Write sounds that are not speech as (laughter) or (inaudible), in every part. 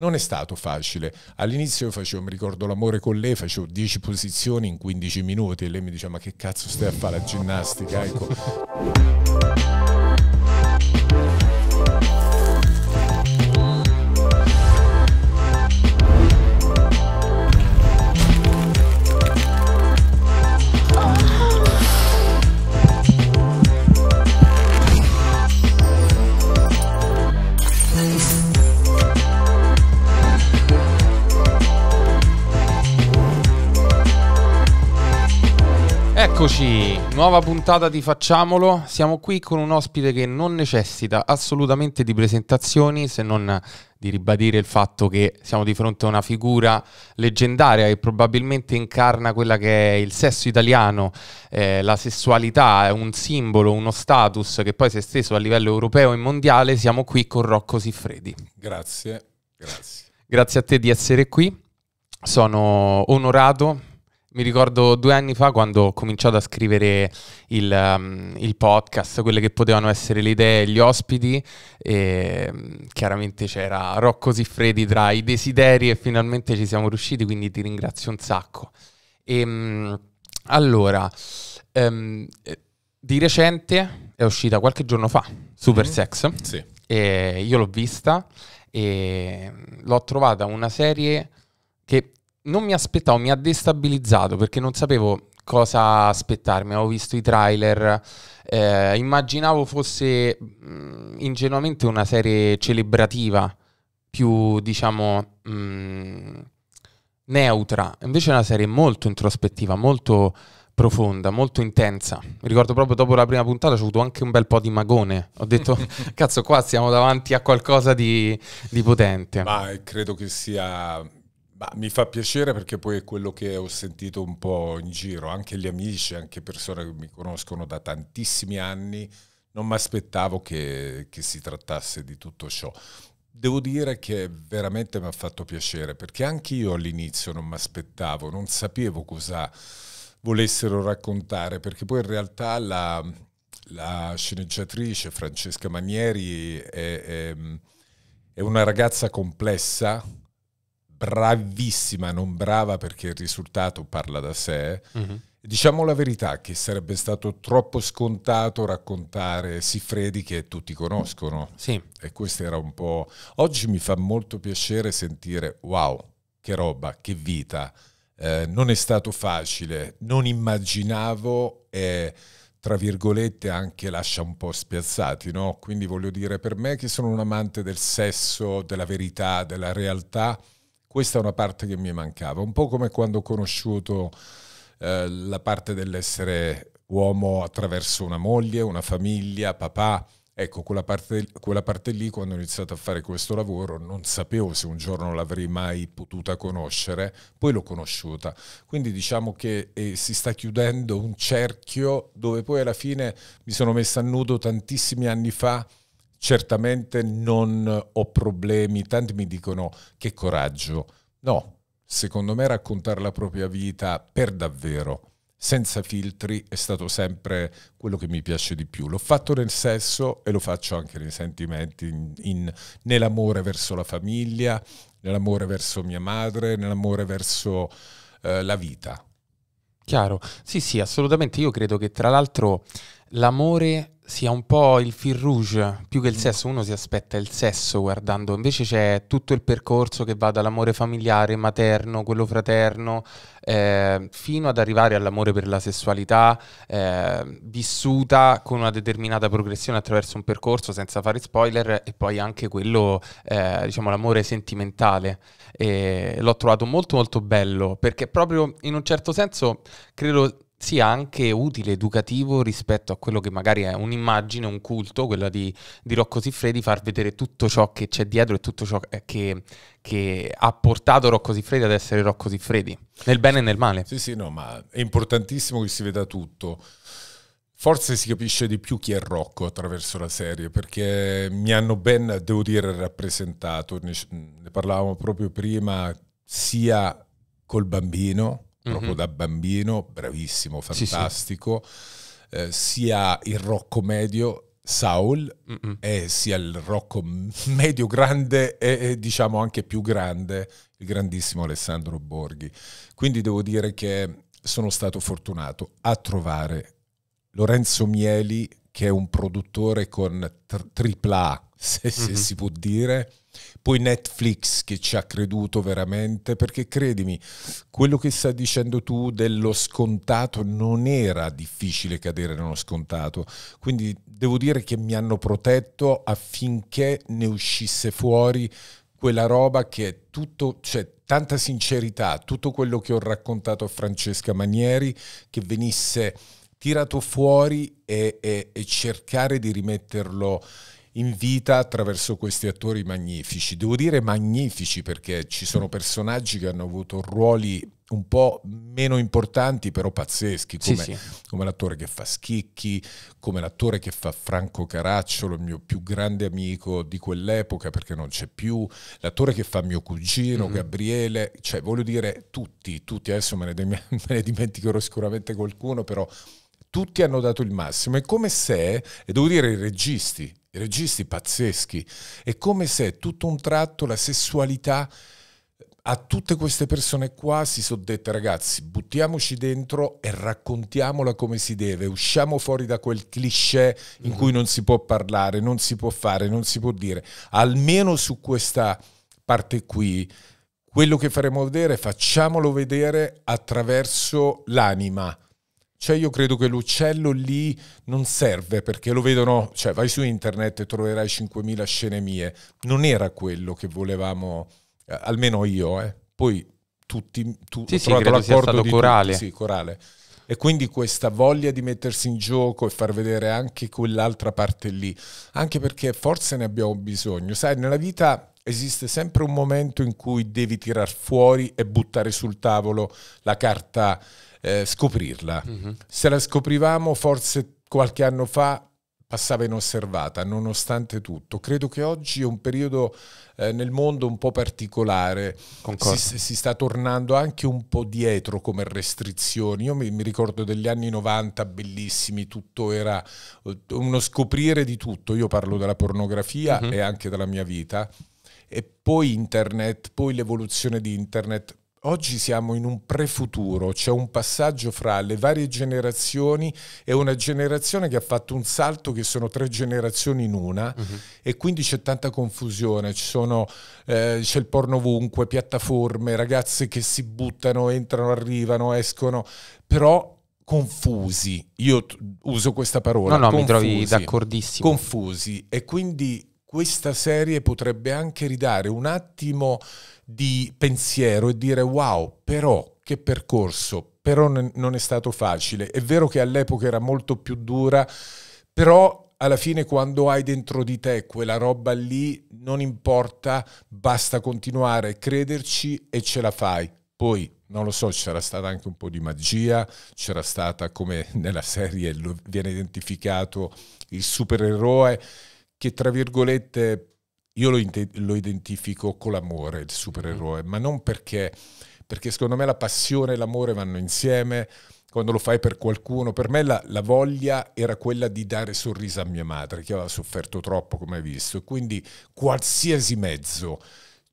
Non è stato facile. All'inizio facevo, mi ricordo l'amore con lei, facevo 10 posizioni in 15 minuti e lei mi diceva ma che cazzo stai a fare la ginnastica? Ecco. Eccoci, nuova puntata di Facciamolo. Siamo qui con un ospite che non necessita assolutamente di presentazioni se non di ribadire il fatto che siamo di fronte a una figura leggendaria che probabilmente incarna quella che è il sesso italiano, eh, la sessualità, è un simbolo, uno status che poi si è esteso a livello europeo e mondiale. Siamo qui con Rocco Siffredi. Grazie, grazie. Grazie a te di essere qui. Sono onorato mi ricordo due anni fa quando ho cominciato a scrivere il, um, il podcast, quelle che potevano essere le idee gli ospiti, e um, chiaramente c'era Rocco Siffredi tra i desideri e finalmente ci siamo riusciti, quindi ti ringrazio un sacco. E, um, allora, um, eh, di recente è uscita qualche giorno fa Super mm-hmm. Sex, sì. e io l'ho vista e um, l'ho trovata una serie che non mi aspettavo, mi ha destabilizzato perché non sapevo cosa aspettarmi, avevo visto i trailer, eh, immaginavo fosse mh, mm, ingenuamente una serie celebrativa, più diciamo mh, mm, neutra, invece è una serie molto introspettiva, molto profonda, molto intensa. Mi ricordo proprio dopo la prima puntata ho avuto anche un bel po' di magone. Ho detto, (laughs) cazzo, qua siamo davanti a qualcosa di, di potente. Ma credo che sia Bah, mi fa piacere perché poi è quello che ho sentito un po' in giro, anche gli amici, anche persone che mi conoscono da tantissimi anni, non mi aspettavo che, che si trattasse di tutto ciò. Devo dire che veramente mi ha fatto piacere perché anche io all'inizio non mi aspettavo, non sapevo cosa volessero raccontare, perché poi in realtà la, la sceneggiatrice Francesca Manieri è, è, è una ragazza complessa bravissima, non brava perché il risultato parla da sé. Mm-hmm. Diciamo la verità che sarebbe stato troppo scontato raccontare Siffredi che tutti conoscono. Sì. E questo era un po'... Oggi mi fa molto piacere sentire, wow, che roba, che vita. Eh, non è stato facile, non immaginavo e tra virgolette anche lascia un po' spiazzati, no? Quindi voglio dire, per me che sono un amante del sesso, della verità, della realtà, questa è una parte che mi mancava, un po' come quando ho conosciuto eh, la parte dell'essere uomo attraverso una moglie, una famiglia, papà. Ecco, quella parte, quella parte, lì, quando ho iniziato a fare questo lavoro, non sapevo se un giorno l'avrei mai potuta conoscere, poi l'ho conosciuta. Quindi diciamo che eh, si sta chiudendo un cerchio dove poi alla fine mi sono messa a nudo tantissimi anni fa certamente non ho problemi, tanti mi dicono che coraggio. No, secondo me raccontare la propria vita per davvero, senza filtri, è stato sempre quello che mi piace di più. L'ho fatto nel sesso e lo faccio anche nei sentimenti, in, in, nell'amore verso la famiglia, nell'amore verso mia madre, nell'amore verso eh, la vita. Chiaro, sì sì, assolutamente. Io credo che tra l'altro l'amore sia un po' il fil rouge, più che il mm. sesso, uno si aspetta il sesso guardando, invece c'è tutto il percorso che va dall'amore familiare, materno, quello fraterno, eh, fino ad arrivare all'amore per la sessualità, eh, vissuta con una determinata progressione attraverso un percorso, senza fare spoiler, e poi anche quello, eh, diciamo, l'amore sentimentale. E l'ho trovato molto molto bello, perché proprio in un certo senso credo sia anche utile, educativo rispetto a quello che magari è un'immagine, un culto, quella di, di Rocco Siffredi, far vedere tutto ciò che c'è dietro e tutto ciò eh, che, che ha portato Rocco Siffredi ad essere Rocco Siffredi, nel bene e nel male. Sì, sì, no, ma è importantissimo che si veda tutto. Forse si capisce di più chi è Rocco attraverso la serie, perché mi hanno ben, devo dire, rappresentato, ne, ne parlavamo proprio prima, sia col bambino, proprio mm-hmm. da bambino, bravissimo, fantastico, sì, sì. Eh, sia il rocco medio Saul e sia il rocco medio grande e, e, diciamo anche più grande il grandissimo Alessandro Borghi. Quindi devo dire che sono stato fortunato a trovare Lorenzo Mieli che è un produttore con tripla A, se, mm-hmm. se mhm. si può dire, poi Netflix che ci ha creduto veramente, perché credimi, quello che stai dicendo tu dello scontato non era difficile cadere nello scontato, quindi devo dire che mi hanno protetto affinché ne uscisse fuori quella roba che è tutto, cioè tanta sincerità, tutto quello che ho raccontato a Francesca Manieri, che venisse tirato fuori e, e, e cercare di rimetterlo in vita attraverso questi attori magnifici. Devo dire magnifici perché ci sono personaggi che hanno avuto ruoli un po' meno importanti però pazzeschi, come, sì, sì. come l'attore che fa Schicchi, come l'attore che fa Franco Caracciolo, il mio più grande amico di quell'epoca perché non c'è più, l'attore che fa mio cugino, mm -hmm. Gabriele, cioè voglio dire tutti, tutti, adesso me ne, (laughs) me ne dimenticherò sicuramente qualcuno, però tutti hanno dato il massimo. È come se, e devo dire i registi, registi pazzeschi. È come se tutto un tratto la sessualità a tutte queste persone qua si sono dette ragazzi buttiamoci dentro e raccontiamola come si deve, usciamo fuori da quel cliché in cui non si può parlare, non si può fare, non si può dire. Almeno su questa parte qui, quello che faremo vedere facciamolo vedere attraverso l'anima cioè io credo che l'uccello lì non serve perché lo vedono, cioè vai su internet e troverai 5.000 scene mie. Non era quello che volevamo, eh, almeno io, eh. Poi tutti, tu, sì, ho sì, trovato l'accordo di corale. Tutti, sì, corale. E quindi questa voglia di mettersi in gioco e far vedere anche quell'altra parte lì, anche perché forse ne abbiamo bisogno. Sai, nella vita esiste sempre un momento in cui devi tirar fuori e buttare sul tavolo la carta eh, scoprirla. Mm-hmm. Se la scoprivamo forse qualche anno fa passava inosservata nonostante tutto. Credo che oggi è un periodo eh, nel mondo un po' particolare, si, si, sta tornando anche un po' dietro come restrizioni. Io mi, mi ricordo degli anni 90 bellissimi, tutto era eh, uno scoprire di tutto. Io parlo della pornografia uh-huh. e anche della mia vita. E poi internet, poi l'evoluzione di internet, Oggi siamo in un prefuturo, c'è un passaggio fra le varie generazioni e una generazione che ha fatto un salto che sono tre generazioni in una uh-huh. e quindi c'è tanta confusione, Ci sono, eh, c'è il porno ovunque, piattaforme, ragazze che si buttano, entrano, arrivano, escono, però confusi, io t- uso questa parola. No, no, confusi, mi trovi d'accordissimo. Confusi e quindi questa serie potrebbe anche ridare un attimo di pensiero e dire wow, però che percorso, però non è stato facile. È vero che all'epoca era molto più dura, però alla fine quando hai dentro di te quella roba lì, non importa, basta continuare, crederci e ce la fai. Poi, non lo so, c'era stata anche un po' di magia, c'era stata come nella serie viene identificato il supereroe che tra virgolette io lo, lo identifico con l'amore, il supereroe, ma non perché, perché secondo me la passione e l'amore vanno insieme quando lo fai per qualcuno. Per me la, la, voglia era quella di dare sorriso a mia madre, che aveva sofferto troppo, come hai visto. Quindi qualsiasi mezzo,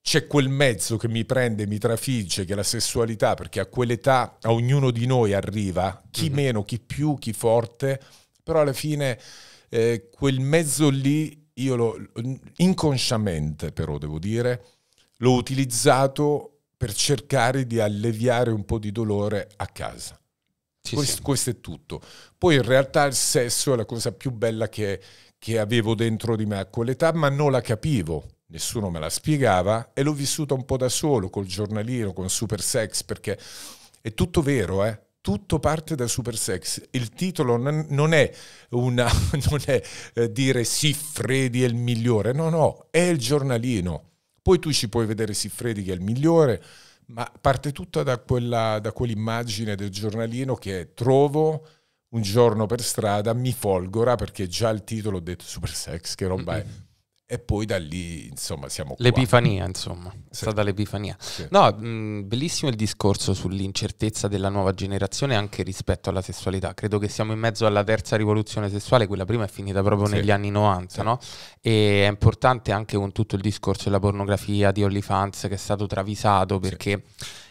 c'è quel mezzo che mi prende, mi trafigge, che la sessualità, perché a quell'età a ognuno di noi arriva, chi mm -hmm. meno, chi più, chi forte, però alla fine eh, quel mezzo lì io lo, inconsciamente però devo dire, l'ho utilizzato per cercare di alleviare un po' di dolore a casa. Sì, questo, questo, è tutto. Poi in realtà il sesso è la cosa più bella che, che avevo dentro di me a quell'età, ma non la capivo. Nessuno me la spiegava e l'ho vissuta un po' da solo, col giornalino, con Super Sex, perché è tutto vero, eh? tutto parte da Super Sex. Il titolo non è, una, (laughs) non è eh, dire sì, Freddy è il migliore, no, no, è il giornalino. Poi tu ci puoi vedere sì, Freddy che è il migliore, ma parte tutta da, quella, da quell'immagine del giornalino che è, trovo un giorno per strada, mi folgora, perché già il titolo ho detto Super Sex, che roba è e poi da lì insomma siamo qua. l'epifania insomma sì. è stata l'epifania sì. no mh, bellissimo il discorso sull'incertezza della nuova generazione anche rispetto alla sessualità credo che siamo in mezzo alla terza rivoluzione sessuale quella prima è finita proprio sì. negli anni 90 no? e è importante anche con tutto il discorso della pornografia di OnlyFans che è stato travisato perché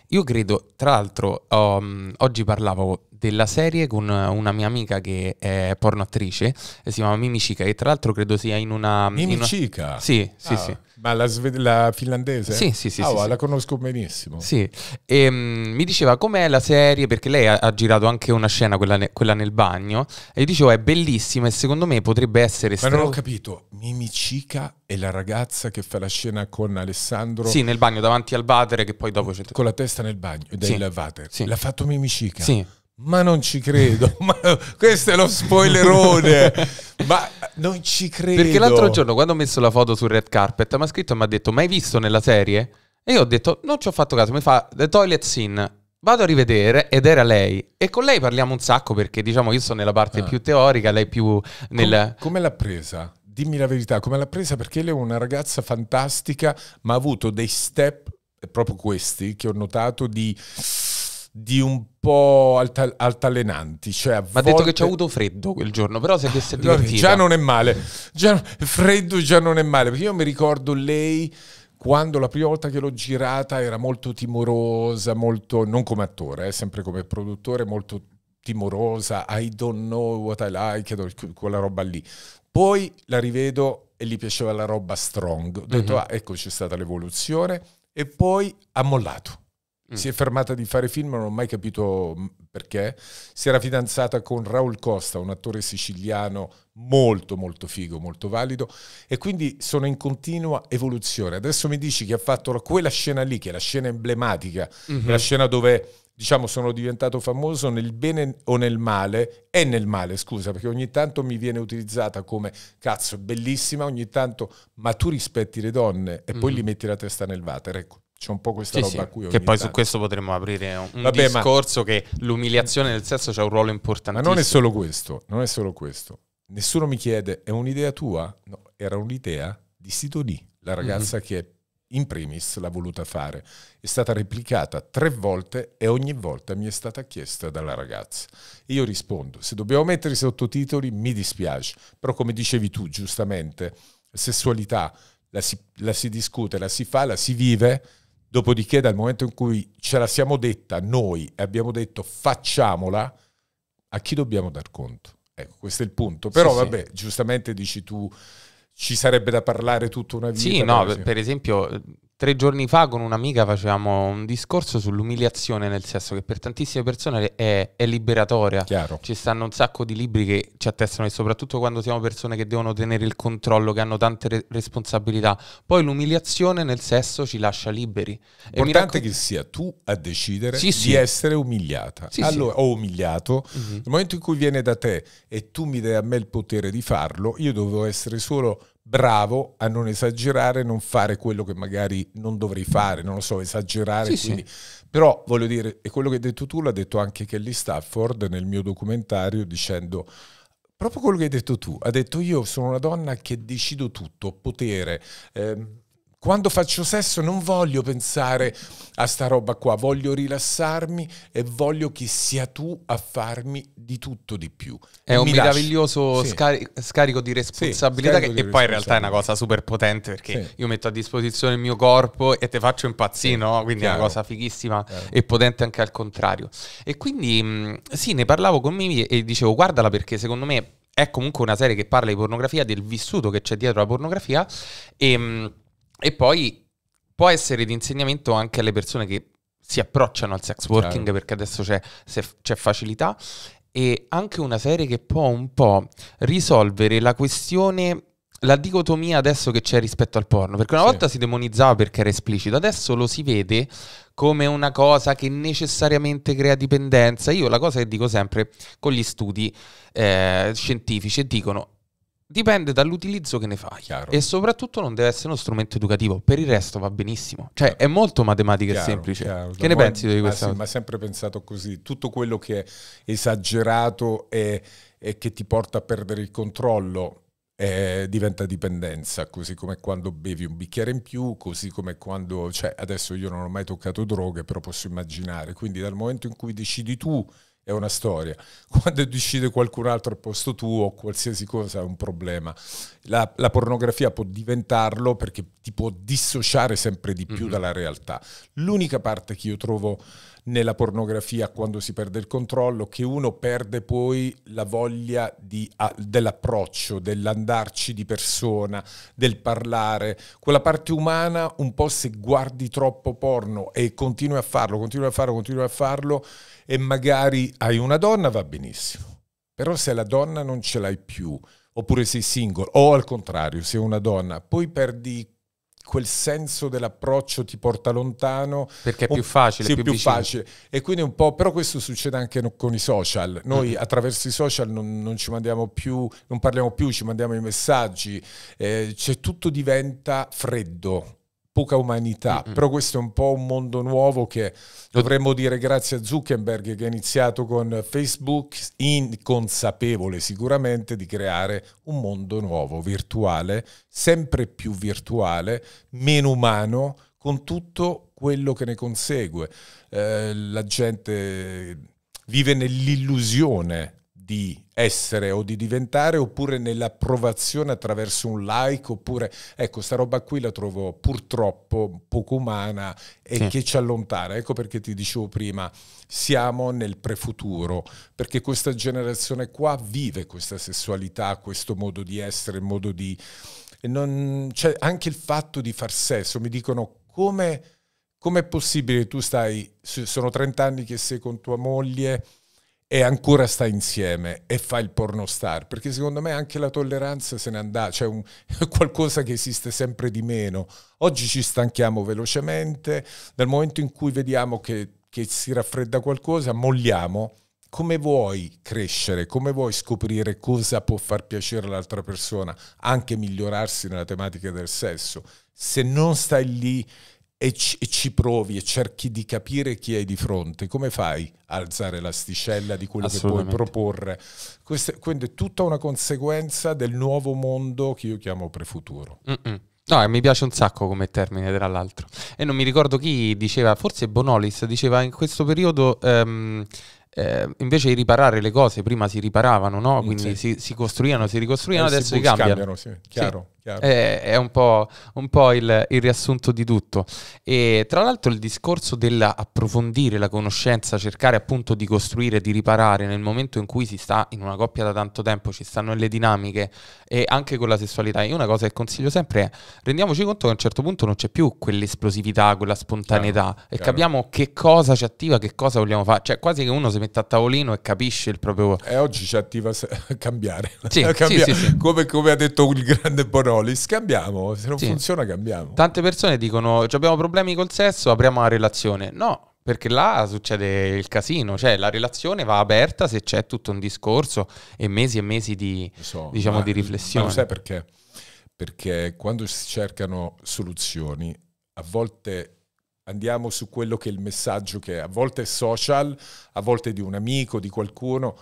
io credo, tra l'altro, um, oggi parlavo della serie con una mia amica che è pornoattrice, si chiama Mimicica, che tra l'altro credo sia in una... Mimicica? In una... Sì, sì, ah, sì. Ma la, sve- la, finlandese? Sì, sì, sì. Ah, sì, oh, sì. la conosco benissimo. Sì. E, um, mi diceva com'è la serie, perché lei ha, ha girato anche una scena, quella, ne- quella nel bagno, e io dicevo è bellissima e secondo me potrebbe essere... Ma stra- non ho capito, Mimicica è la ragazza che fa la scena con Alessandro? Sì, nel bagno, davanti al water, che poi dopo c'è... Con la testa nel bagno, del sì. water. Sì. L'ha fatto Mimicica? Sì. Ma non ci credo, (laughs) ma questo è lo spoilerone. ma non ci credo. Perché l'altro giorno quando ho messo la foto sul red carpet mi ha scritto e mi ha detto, ma hai visto nella serie? E io ho detto, non ci ho fatto caso, mi fa The Toilet Scene. Vado a rivedere ed era lei. E con lei parliamo un sacco perché diciamo io sono nella parte ah. più teorica, lei più nel... come, come l'ha presa? Dimmi la verità, come l'ha presa? Perché lei è una ragazza fantastica, ma ha avuto dei step, proprio questi, che ho notato di di un po' alta- altalenanti. Cioè, Ma ha volte... detto che ci ha avuto freddo quel giorno, però se che si è ah, divertito. Già non è male, già, freddo già non è male, perché io mi ricordo lei quando la prima volta che l'ho girata era molto timorosa, molto, non come attore, eh, sempre come produttore, molto timorosa, I don't know what I like, quella roba lì. Poi la rivedo e gli piaceva la roba strong. Ho detto, mm-hmm. ah, ecco c'è stata l'evoluzione e poi ha mollato Mm. Si è fermata di fare film, non ho mai capito mm, perché. Si era fidanzata con Raul Costa, un attore siciliano molto molto figo, molto valido e quindi sono in continua evoluzione. Adesso mi dici che ha fatto quella scena lì, che è la scena emblematica, mm-hmm. la scena dove diciamo sono diventato famoso nel bene o nel male è nel male scusa perché ogni tanto mi viene utilizzata come cazzo è bellissima ogni tanto ma tu rispetti le donne e mm-hmm. poi mhm. li metti la testa nel water ecco c'è un po' questa sì, roba sì, qui. Che poi tanto. su questo potremmo aprire un Vabbè, discorso ma... che l'umiliazione nel sesso c'è un ruolo importante. Ma non è solo questo, non è solo questo. Nessuno mi chiede, è un'idea tua? No, era un'idea di Sidoni, la mhm. ragazza mm-hmm. che in primis l'ha voluta fare. È stata replicata tre volte e ogni volta mi è stata chiesta dalla ragazza. E io rispondo, se dobbiamo mettere i sottotitoli mi dispiace, però come dicevi tu giustamente, sessualità la si, la si discute, la si fa, la si vive Dopodiché, dal momento in cui ce la siamo detta noi e abbiamo detto facciamola, a chi dobbiamo dar conto? Ecco, questo è il punto. Però, sì, vabbè, sì. giustamente dici tu ci sarebbe da parlare tutta una vita. Sì, no, per esempio, Tre giorni fa con un'amica facevamo un discorso sull'umiliazione, nel senso che per tantissime persone è, è liberatoria. Chiaro. Ci stanno un sacco di libri che ci attestano e soprattutto quando siamo persone che devono tenere il controllo, che hanno tante re- responsabilità. Poi l'umiliazione nel sesso ci lascia liberi. L'importante raccon- che sia tu a decidere sì, di essere umiliata sì, allora, o umiliato. Mm-hmm. Nel momento in cui viene da te e tu mi dai a me il potere di farlo, io devo essere solo bravo a non esagerare, non fare quello che magari non dovrei fare, non lo so, esagerare. Sì, quindi... sì. Però voglio dire, e quello che hai detto tu l'ha detto anche Kelly Stafford nel mio documentario dicendo proprio quello che hai detto tu, ha detto io sono una donna che decido tutto, potere. Eh, quando faccio sesso non voglio pensare a sta roba qua, voglio rilassarmi e voglio che sia tu a farmi di tutto di più. È un Mi meraviglioso sì. scari scarico di responsabilità sì, scarico che, di che poi in realtà è una cosa super potente perché sì. io metto a disposizione il mio corpo e te faccio impazzire, no? Quindi Chiaro. è una cosa fighissima Chiaro. e potente anche al contrario. E quindi mm, sì, ne parlavo con Mimi e dicevo guardala perché secondo me è comunque una serie che parla di pornografia, del vissuto che c'è dietro la pornografia e... Mh, mm, e poi può essere di insegnamento anche alle persone che si approcciano al sex working certo. perché adesso c'è, c'è facilità e anche una serie che può un po' risolvere la questione la dicotomia adesso che c'è rispetto al porno, perché una sì. volta si demonizzava perché era esplicito, adesso lo si vede come una cosa che necessariamente crea dipendenza. Io la cosa che dico sempre con gli studi eh, scientifici dicono Dipende dall'utilizzo che ne fai. Chiaro. E soprattutto non deve essere uno strumento educativo. Per il resto va benissimo. Cioè, chiaro. è molto matematica e semplice. Che da ne pensi di questo? Ma, sempre pensato così. Tutto quello che è esagerato e, e che ti porta a perdere il controllo eh, diventa dipendenza, così come quando bevi un bicchiere in più, così come quando, cioè adesso io non ho mai toccato droghe, però posso immaginare, quindi dal momento in cui decidi tu è una storia. (laughs) Quando decide qualcun altro al posto tuo, qualsiasi cosa è un problema. La, la pornografia può diventarlo perché ti può dissociare sempre di più mm -hmm. dalla realtà. L'unica parte che io trovo nella pornografia quando si perde il controllo, che uno perde poi la voglia ah, dell'approccio, dell'andarci di persona, del parlare. Quella parte umana, un po' se guardi troppo porno e continui a farlo, continui a farlo, continui a farlo, continui a farlo e magari hai una donna va benissimo, però se la donna non ce l'hai più, oppure sei single, o al contrario, sei una donna, poi perdi quel senso dell'approccio ti porta lontano. Perché è più facile. Sì, più, più facile. E quindi un po', però questo succede anche con i social. Noi mm. attraverso i social non, non, ci mandiamo più, non parliamo più, ci mandiamo i messaggi, eh, cioè tutto diventa freddo poca umanità, mm -mm. però questo è un po' un mondo nuovo che dovremmo dire grazie a Zuckerberg che ha iniziato con Facebook, inconsapevole sicuramente di creare un mondo nuovo, virtuale, sempre più virtuale, meno umano, con tutto quello che ne consegue. Eh, la gente vive nell'illusione di essere o di diventare oppure nell'approvazione attraverso un like oppure ecco sta roba qui la trovo purtroppo poco umana e sì. che ci allontana ecco perché ti dicevo prima siamo nel prefuturo perché questa generazione qua vive questa sessualità questo modo di essere modo di non, cioè anche il fatto di far sesso mi dicono come è possibile tu stai sono 30 anni che sei con tua moglie e ancora sta insieme e fa il pornostar, perché secondo me anche la tolleranza se ne andrà, c'è cioè (laughs) qualcosa che esiste sempre di meno. Oggi ci stanchiamo velocemente, dal momento in cui vediamo che, che si raffredda qualcosa, molliamo. Come vuoi crescere? Come vuoi scoprire cosa può far piacere all'altra persona? Anche migliorarsi nella tematica del sesso? Se non stai lì e ci, e ci, provi e cerchi di capire chi hai di fronte, come fai a alzare l'asticella di quello che puoi proporre? Questo, quindi è tutta una conseguenza del nuovo mondo che io chiamo prefuturo. Mm-mm. No, eh, mi piace un sacco come termine, tra l'altro. E non mi ricordo chi diceva, forse Bonolis diceva in questo periodo... Um, eh, invece di riparare le cose prima si riparavano, no? Mm, quindi sì. si, si, costruivano, si ricostruivano, eh, adesso si, si cambiano. Sì, chiaro. Sì. È, eh, è, un po', un po il, il, riassunto di tutto. E tra l'altro il discorso dell'approfondire la conoscenza, cercare appunto di costruire, di riparare nel momento in cui si sta in una coppia da tanto tempo, ci stanno le dinamiche e anche con la sessualità. Io una cosa che consiglio sempre è rendiamoci conto che a un certo punto non c'è più quell'esplosività, quella spontaneità chiaro, e chiaro. capiamo che cosa ci attiva, che cosa vogliamo fare. Cioè quasi che uno si mette a tavolino e capisce il proprio... E oggi ci attiva (laughs) cambiare. Sì, (laughs) cambiare. Sì, sì, come, come, ha detto il grande Bono Coriolis, cambiamo, se non sì. funziona cambiamo. Tante persone dicono abbiamo problemi col sesso, apriamo la relazione. No, perché là succede il casino, cioè la relazione va aperta se c'è tutto un discorso e mesi e mesi di, so, diciamo, ma, di riflessione. Ma lo sai perché? Perché quando si cercano soluzioni, a volte andiamo su quello che è il messaggio che è, a volte è social, a volte di un amico, di qualcuno,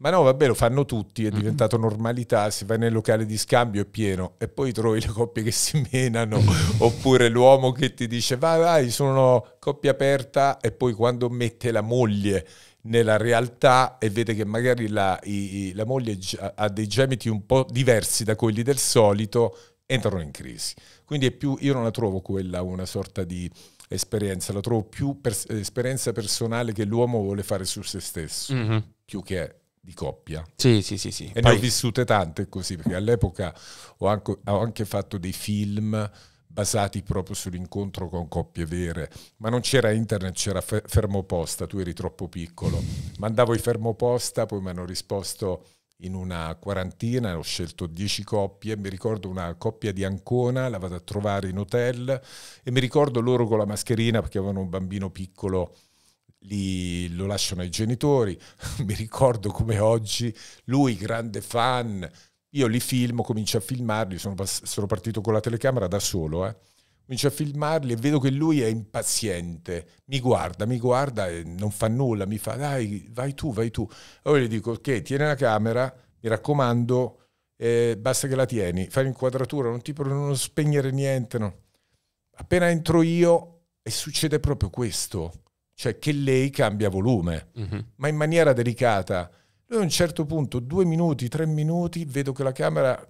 ma no, vabbè, lo fanno tutti, è diventato normalità, si va nel locale di scambio, è pieno, e poi trovi le coppie che si menano, (laughs) oppure l'uomo che ti dice vai vai, sono coppia aperta, e poi quando mette la moglie nella realtà e vede che magari la, i, la moglie ha dei gemiti un po' diversi da quelli del solito, entrano in crisi. Quindi è più, io non la trovo quella una sorta di esperienza, la trovo più per, esperienza personale che l'uomo vuole fare su se stesso, mm-hmm. più che di coppia. Sì, sì, sì. sì. E Poi... ne ho vissute tante così, perché all'epoca ho anche, ho anche fatto dei film basati proprio sull'incontro con coppie vere, ma non c'era internet, c'era fe- fermoposta, tu eri troppo piccolo. Mandavo i fermoposta, poi mi hanno risposto in una quarantina, ho scelto dieci coppie, mi ricordo una coppia di Ancona, la vado a trovare in hotel e mi ricordo loro con la mascherina perché avevano un bambino piccolo li, lo lasciano ai genitori. (laughs) Mi ricordo come oggi, lui grande fan, io li filmo, comincio a filmarli, sono, sono partito con la telecamera da solo, eh. comincio a filmarli e vedo che lui è impaziente, mi guarda, mi guarda e non fa nulla, mi fa dai, vai tu, vai tu. Allora gli dico, ok, tieni la camera, mi raccomando, eh, basta che la tieni, fai l'inquadratura, non ti non spegnere niente. No. Appena entro io e succede proprio questo cioè che lei cambia volume, uh-huh. ma in maniera delicata. Lui a un certo punto, due minuti, tre minuti, vedo che la camera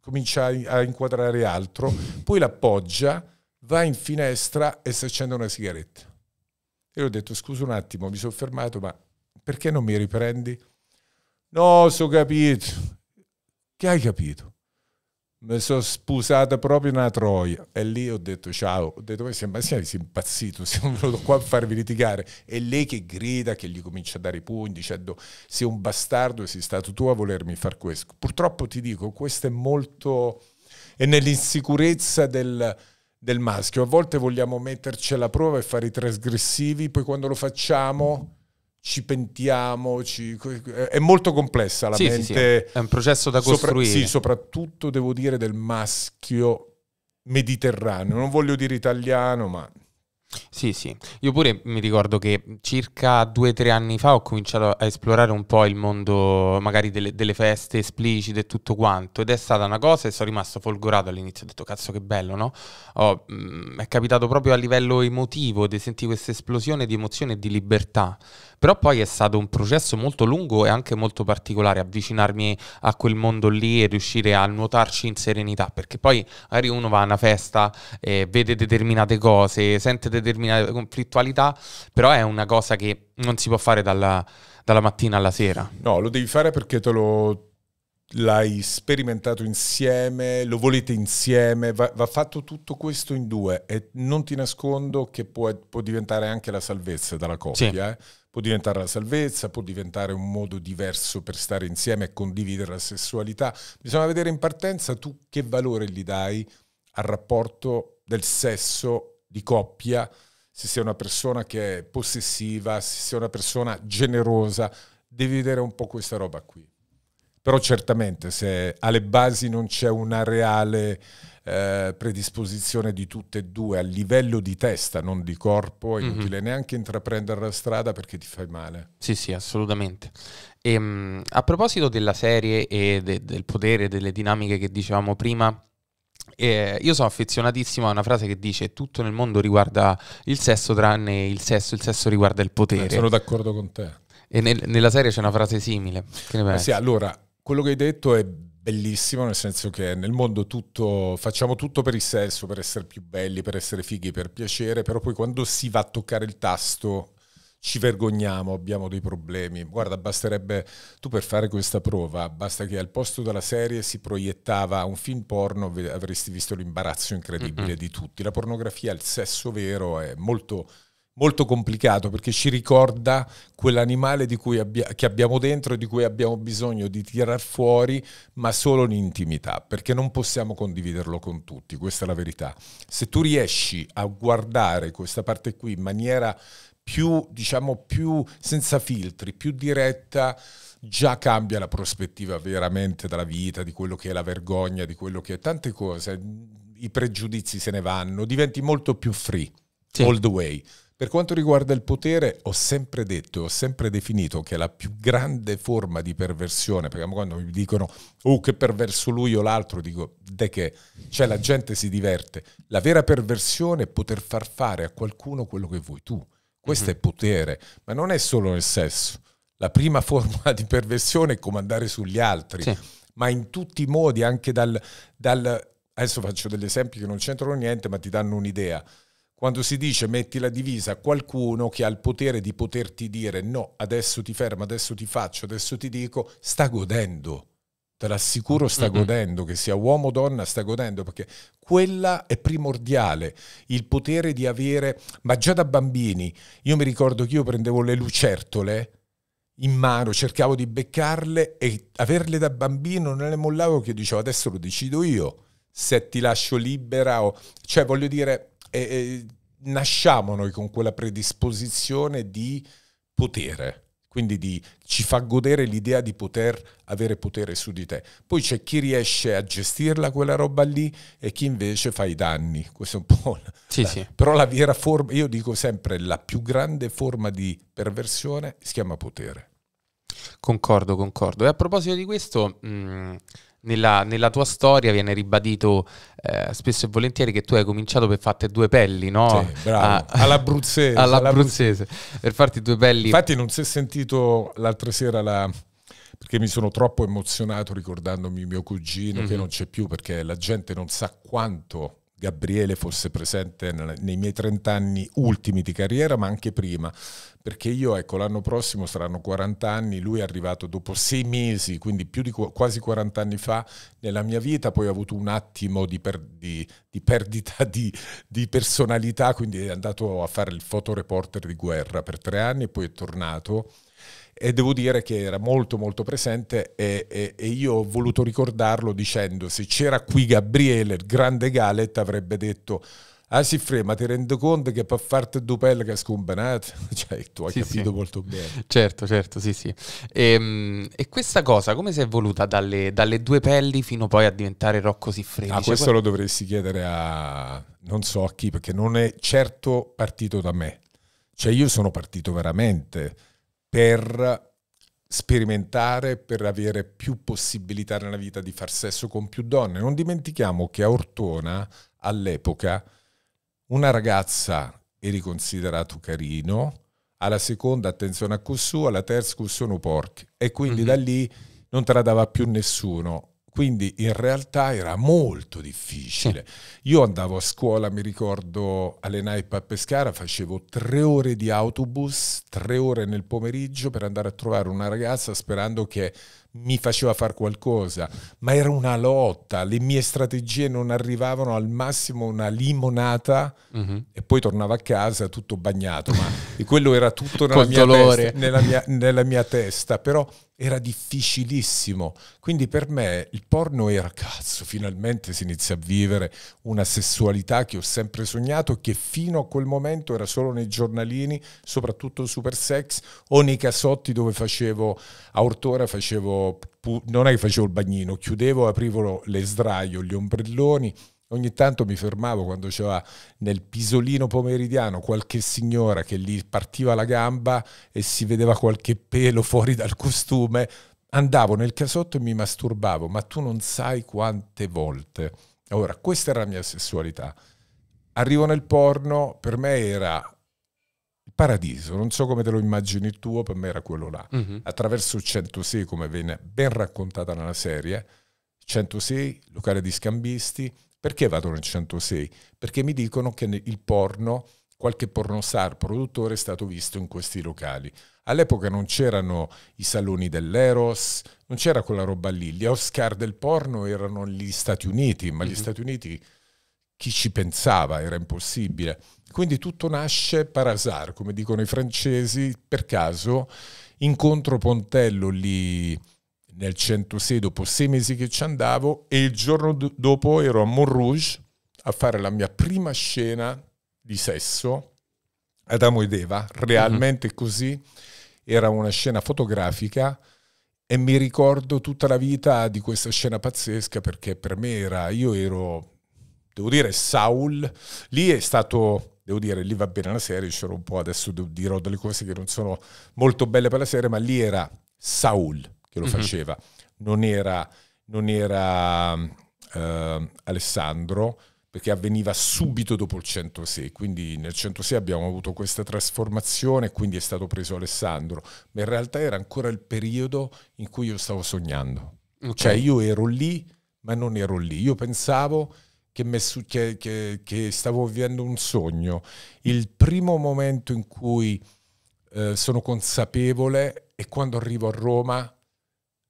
comincia a inquadrare altro, poi l'appoggia, va in finestra e si accende una sigaretta. E io ho detto, scusa un attimo, mi sono fermato, ma perché non mi riprendi? No, so capito. Che hai capito? mi sono sposata proprio una troia e lì ho detto ciao, ho detto ma siete impazzito, (laughs) siamo venuti qua a farvi litigare e lei che grida, che gli comincia a dare i pugni dicendo sei un bastardo e sei stato tu a volermi far questo. Purtroppo ti dico, questo è molto, è nell'insicurezza del, del maschio, a volte vogliamo metterci alla prova e fare i trasgressivi, poi quando lo facciamo ci pentiamo, ci... è molto complessa la sì, mente. Sì, sì. È un processo da costruire. Sopra... sì, soprattutto devo dire del maschio mediterraneo. Non voglio dire italiano, ma... Sì, sì. Io pure mi ricordo che circa due o tre anni fa ho cominciato a esplorare un po' il mondo magari delle, delle feste esplicite e tutto quanto ed è stata una cosa e sono rimasto folgorato all'inizio, ho detto cazzo che bello, no? Oh, mh, mm, è capitato proprio a livello emotivo di sentire questa esplosione di emozione e di libertà però poi è stato un processo molto lungo e anche molto particolare avvicinarmi a quel mondo lì e riuscire a nuotarci in serenità, perché poi magari uno va a una festa, eh, vede determinate cose, sente determinate conflittualità, però è una cosa che non si può fare dalla, dalla mattina alla sera. No, lo devi fare perché te lo l'hai sperimentato insieme, lo volete insieme, va, va, fatto tutto questo in due e non ti nascondo che può, può diventare anche la salvezza dalla coppia. Sì. Eh? Può diventare la salvezza, può diventare un modo diverso per stare insieme e condividere la sessualità. Bisogna vedere in partenza tu che valore gli dai al rapporto del sesso di coppia, se sei una persona che è possessiva, se sei una persona generosa, devi vedere un po' questa roba qui. Però certamente se alle basi non c'è una reale eh, predisposizione di tutte e due a livello di testa, non di corpo, è mhm. inutile mm -hmm. neanche intraprendere la strada perché ti fai male. Sì, sì, assolutamente. E, ehm, a proposito della serie e de del potere, delle dinamiche che dicevamo prima, eh, io sono affezionatissimo a una frase che dice tutto nel mondo riguarda il sesso tranne il sesso, il sesso riguarda il potere. Eh, sono d'accordo con te. E nel, nella serie c'è una frase simile. Eh sì, allora, quello che hai detto è bellissimo, nel senso che nel mondo tutto, facciamo tutto per il sesso, per essere più belli, per essere fighi, per piacere, però poi quando si va a toccare il tasto ci vergogniamo, abbiamo dei problemi. Guarda, basterebbe tu per fare questa prova, basta che al posto della serie si proiettava un film porno, avresti visto l'imbarazzo incredibile mm-hmm. di tutti. La pornografia, il sesso vero è molto molto complicato perché ci ricorda quell'animale abbia, che abbiamo dentro e di cui abbiamo bisogno di tirar fuori, ma solo in intimità, perché non possiamo condividerlo con tutti, questa è la verità. Se tu riesci a guardare questa parte qui in maniera più, diciamo, più senza filtri, più diretta, già cambia la prospettiva veramente della vita, di quello che è la vergogna, di quello che è tante cose, i pregiudizi se ne vanno, diventi molto più free, sì. all the way. Per quanto riguarda il potere, ho sempre detto, ho sempre definito che la più grande forma di perversione, perché quando mi dicono oh che perverso lui o l'altro, dico de che, cioè la gente si diverte. La vera perversione è poter far fare a qualcuno quello che vuoi tu. Questo mm -hmm. è mhm. potere, ma non è solo nel sesso. La prima (laughs) forma di perversione è comandare sugli altri, sì. ma in tutti i modi, anche dal, dal... Adesso faccio degli esempi che non c'entrano niente, ma ti danno un'idea quando si dice metti la divisa a qualcuno che ha il potere di poterti dire no, adesso ti fermo, adesso ti faccio, adesso ti dico, sta godendo. Te l'assicuro sta mm-hmm. godendo, che sia uomo o donna sta godendo, perché quella è primordiale, il potere di avere, ma già da bambini, io mi ricordo che io prendevo le lucertole, in mano, cercavo di beccarle e averle da bambino non le mollavo che io dicevo adesso lo decido io se ti lascio libera o cioè voglio dire eh, nasciamo noi con quella predisposizione di potere quindi di, ci fa godere l'idea di poter avere potere su di te. Poi c'è chi riesce a gestirla quella roba lì e chi invece fa i danni. Questo è un po'... La, sì, la, sì. Però la vera forma, io dico sempre, la più grande forma di perversione si chiama potere. Concordo, concordo. E a proposito di questo, mh, mm, nella, nella, tua storia viene ribadito eh, spesso e volentieri che tu hai cominciato per fatte due pelli, no? Sì, bravo. Ah, (laughs) all'abruzzese, (laughs) all'abruzzese. all'abruzzese. Per farti due pelli. Infatti non si è sentito l'altra sera la... perché mi sono troppo emozionato ricordandomi mio cugino mm-hmm. che mhm. non c'è più perché la gente non sa quanto Gabriele fosse presente nei miei 30 anni ultimi di carriera, ma anche prima, perché io, ecco, l'anno prossimo saranno 40 anni, lui è arrivato dopo sei mesi, quindi più di quasi 40 anni fa nella mia vita, poi ho avuto un attimo di, per, di, di perdita di, di, personalità, quindi è andato a fare il fotoreporter di guerra per tre anni e poi è tornato e devo dire che era molto molto presente e, e, e io ho voluto ricordarlo dicendo se c'era qui Gabriele, il grande Galet, avrebbe detto Ah sì, Fre, ma ti rendo conto che per farti due pelle che scombanate? Eh? (laughs) Cioè, tu hai sì, capito sì. molto bene. Certo, certo, sì, sì. E, ehm, e questa cosa come si è evoluta dalle, dalle, due pelli fino poi a diventare Rocco Siffredi? Ah, cioè, questo qual... lo dovresti chiedere a non so a chi, perché non è certo partito da me. Cioè, io sono partito veramente per sperimentare, per avere più possibilità nella vita di far sesso con più donne. Non dimentichiamo che a Ortona, all'epoca, una ragazza eri considerato carino, alla seconda attenzione a Cussù, alla terza Cussù sono porc. E quindi mm -hmm. da lì non te la dava più nessuno. Quindi in realtà era molto difficile. Sì. Io andavo a scuola, mi ricordo, alle Naipa a Pescara, facevo tre ore di autobus, tre ore nel pomeriggio per andare a trovare una ragazza sperando che mi faceva fare qualcosa, ma era una lotta, le mie strategie non arrivavano al massimo una limonata mm-hmm. e poi tornavo a casa tutto bagnato, ma (laughs) quello era tutto nella, mia testa, nella, mia, nella mia testa, però era difficilissimo. Quindi per me il porno era cazzo, finalmente si inizia a vivere una sessualità che ho sempre sognato, che fino a quel momento era solo nei giornalini, soprattutto Super Sex o nei casotti dove facevo a ort'ora facevo non è che facevo il bagnino, chiudevo, aprivo le sdraio, gli ombrelloni Ogni tanto mi fermavo quando c'era nel pisolino pomeridiano qualche signora che gli partiva la gamba e si vedeva qualche pelo fuori dal costume. Andavo nel casotto e mi masturbavo, ma tu non sai quante volte. Ora, questa era la mia sessualità. Arrivo nel porno, per me era il paradiso, non so come te lo immagini il tuo, per me era quello là. Mm -hmm. Attraverso 106, come viene ben raccontata nella serie, 106, locale di scambisti, perché vado nel 106? Perché mi dicono che il porno, qualche pornostar produttore è stato visto in questi locali. All'epoca non c'erano i saloni dell'Eros, non c'era quella roba lì. Gli Oscar del porno erano negli Stati Uniti, ma mm-hmm. gli mhm. Stati Uniti chi ci pensava era impossibile. Quindi tutto nasce par hasard, come dicono i francesi, per caso incontro Pontello lì nel 106 dopo sei mesi che ci andavo e il giorno dopo ero a Montrouge a fare la mia prima scena di sesso, Adamo ed Eva, mhm. realmente mm-hmm. così, era una scena fotografica e mi ricordo tutta la vita di questa scena pazzesca perché per me era, io ero, devo dire, Saul, lì è stato devo dire, lì va bene la serie, c'era un po' adesso dirò delle cose che non sono molto belle per la serie, ma lì era Saul, che lo mm-hmm. faceva, non era, non era eh, Alessandro perché avveniva subito dopo il 106, quindi nel 106 abbiamo avuto questa trasformazione, quindi è stato preso Alessandro, ma in realtà era ancora il periodo in cui io stavo sognando. Okay. Cioè io ero lì, ma non ero lì. Io pensavo che, me, che, che, che stavo vivendo un sogno. Il primo momento in cui eh, sono consapevole è quando arrivo a Roma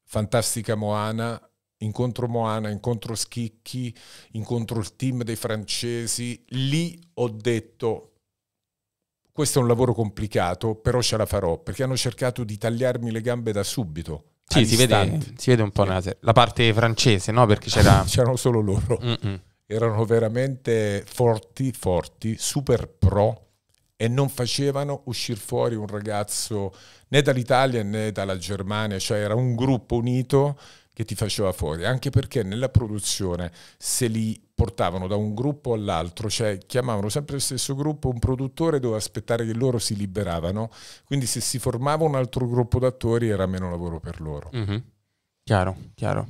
Fantastica Moana, incontro Moana, incontro Schicchi, incontro il team dei francesi, lì ho detto questo è un lavoro complicato, però ce la farò, perché hanno cercato di tagliarmi le gambe da subito. Sì, si vede, si vede, un po' una, la parte francese, no? Perché c'era... (laughs) c'erano solo loro. Mm-mm. Erano veramente forti, forti, super pro e non facevano uscire fuori un ragazzo né dall'Italia né dalla Germania, cioè era un gruppo unito che ti faceva fuori, anche perché nella produzione se li portavano da un gruppo all'altro, cioè chiamavano sempre lo stesso gruppo, un produttore doveva aspettare che loro si liberavano, quindi se si formava un altro gruppo d'attori era meno lavoro per loro. Mm-hmm. Chiaro, chiaro.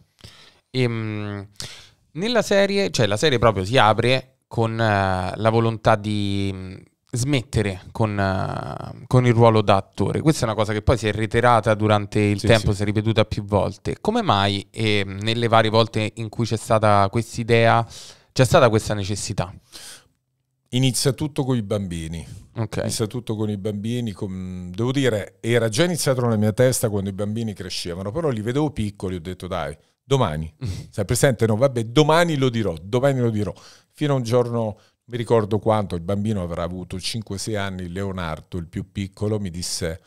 Ehm, nella serie, cioè la serie proprio si apre con uh, la volontà di smettere con, uh, con, il ruolo da attore. Questa è una cosa che poi si è reiterata durante il sì, tempo, sì. si è ripetuta più volte. Come mai eh, nelle varie volte in cui c'è stata questa idea c'è stata questa necessità? Inizia tutto con i bambini. Okay. Inizia tutto con i bambini. Con... Devo dire, era già iniziato nella mia testa quando i bambini crescevano, però li vedevo piccoli, ho detto dai, domani. Mm. Sei presente? No, vabbè, domani lo dirò, domani lo dirò. Fino a un giorno mi ricordo quando il bambino avrà avuto 5-6 anni, Leonardo, il più piccolo, mi disse,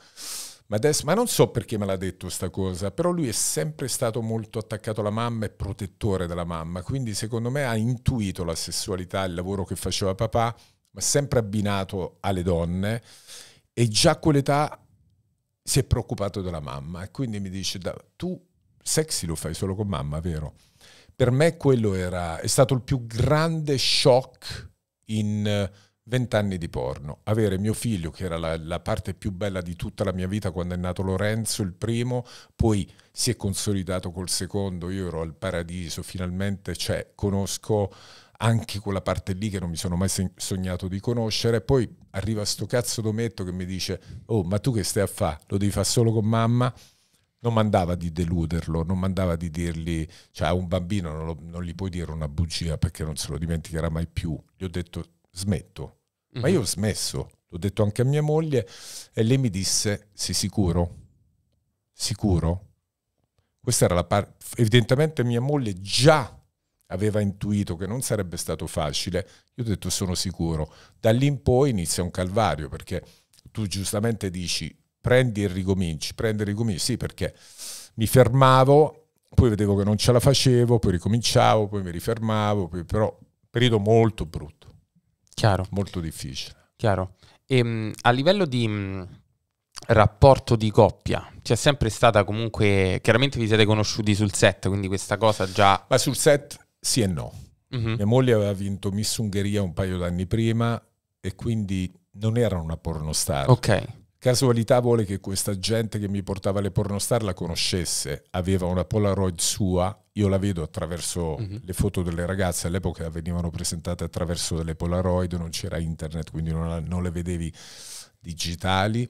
ma, adesso, ma non so perché me l'ha detto questa cosa, però lui è sempre stato molto attaccato alla mamma e protettore della mamma, quindi secondo me ha intuito la sessualità, il lavoro che faceva papà, ma sempre abbinato alle donne e già a quell'età si è preoccupato della mamma e quindi mi dice, tu sexy lo fai solo con mamma, vero? Per me quello era, è stato il più grande shock in eh, vent'anni di porno, avere mio figlio, che era la, la, parte più bella di tutta la mia vita quando è nato Lorenzo, il primo, poi si è consolidato col secondo, io ero al paradiso, finalmente cioè, conosco anche quella parte lì che non mi sono mai sognato di conoscere, poi arriva sto cazzo d'ometto che mi dice, oh ma tu che stai a fare? Lo devi fare solo con mamma? non mandava di deluderlo, non mandava di dirgli, cioè a un bambino non, lo, non, gli puoi dire una bugia perché non se lo dimenticherà mai più. Gli ho detto smetto, mm -hmm. ma mhm. io ho smesso, l'ho detto anche a mia moglie e lei mi disse sei sicuro? Sicuro? Questa era la parte, evidentemente mia moglie già aveva intuito che non sarebbe stato facile, io ho detto sono sicuro. Da lì in poi inizia un calvario perché tu giustamente dici prendi e ricominci, prendi e ricominci, sì perché mi fermavo, poi vedevo che non ce la facevo, poi ricominciavo, poi mi rifermavo, poi, però periodo molto brutto, Chiaro. molto difficile. Chiaro. E, ehm, a livello di mm, rapporto di coppia? C'è sempre stata comunque, chiaramente vi siete conosciuti sul set, quindi questa cosa già... Ma sul set sì e no. Uh-huh. Mia moglie aveva vinto Miss Ungheria un paio d'anni prima e quindi non era una pornostar. Ok. Casualità vuole che questa gente che mi portava le pornostar la conoscesse, aveva una Polaroid sua, io la vedo attraverso uh mhm. -huh. le foto delle ragazze, all'epoca venivano presentate attraverso delle Polaroid, non c'era internet, quindi non, non, le vedevi digitali.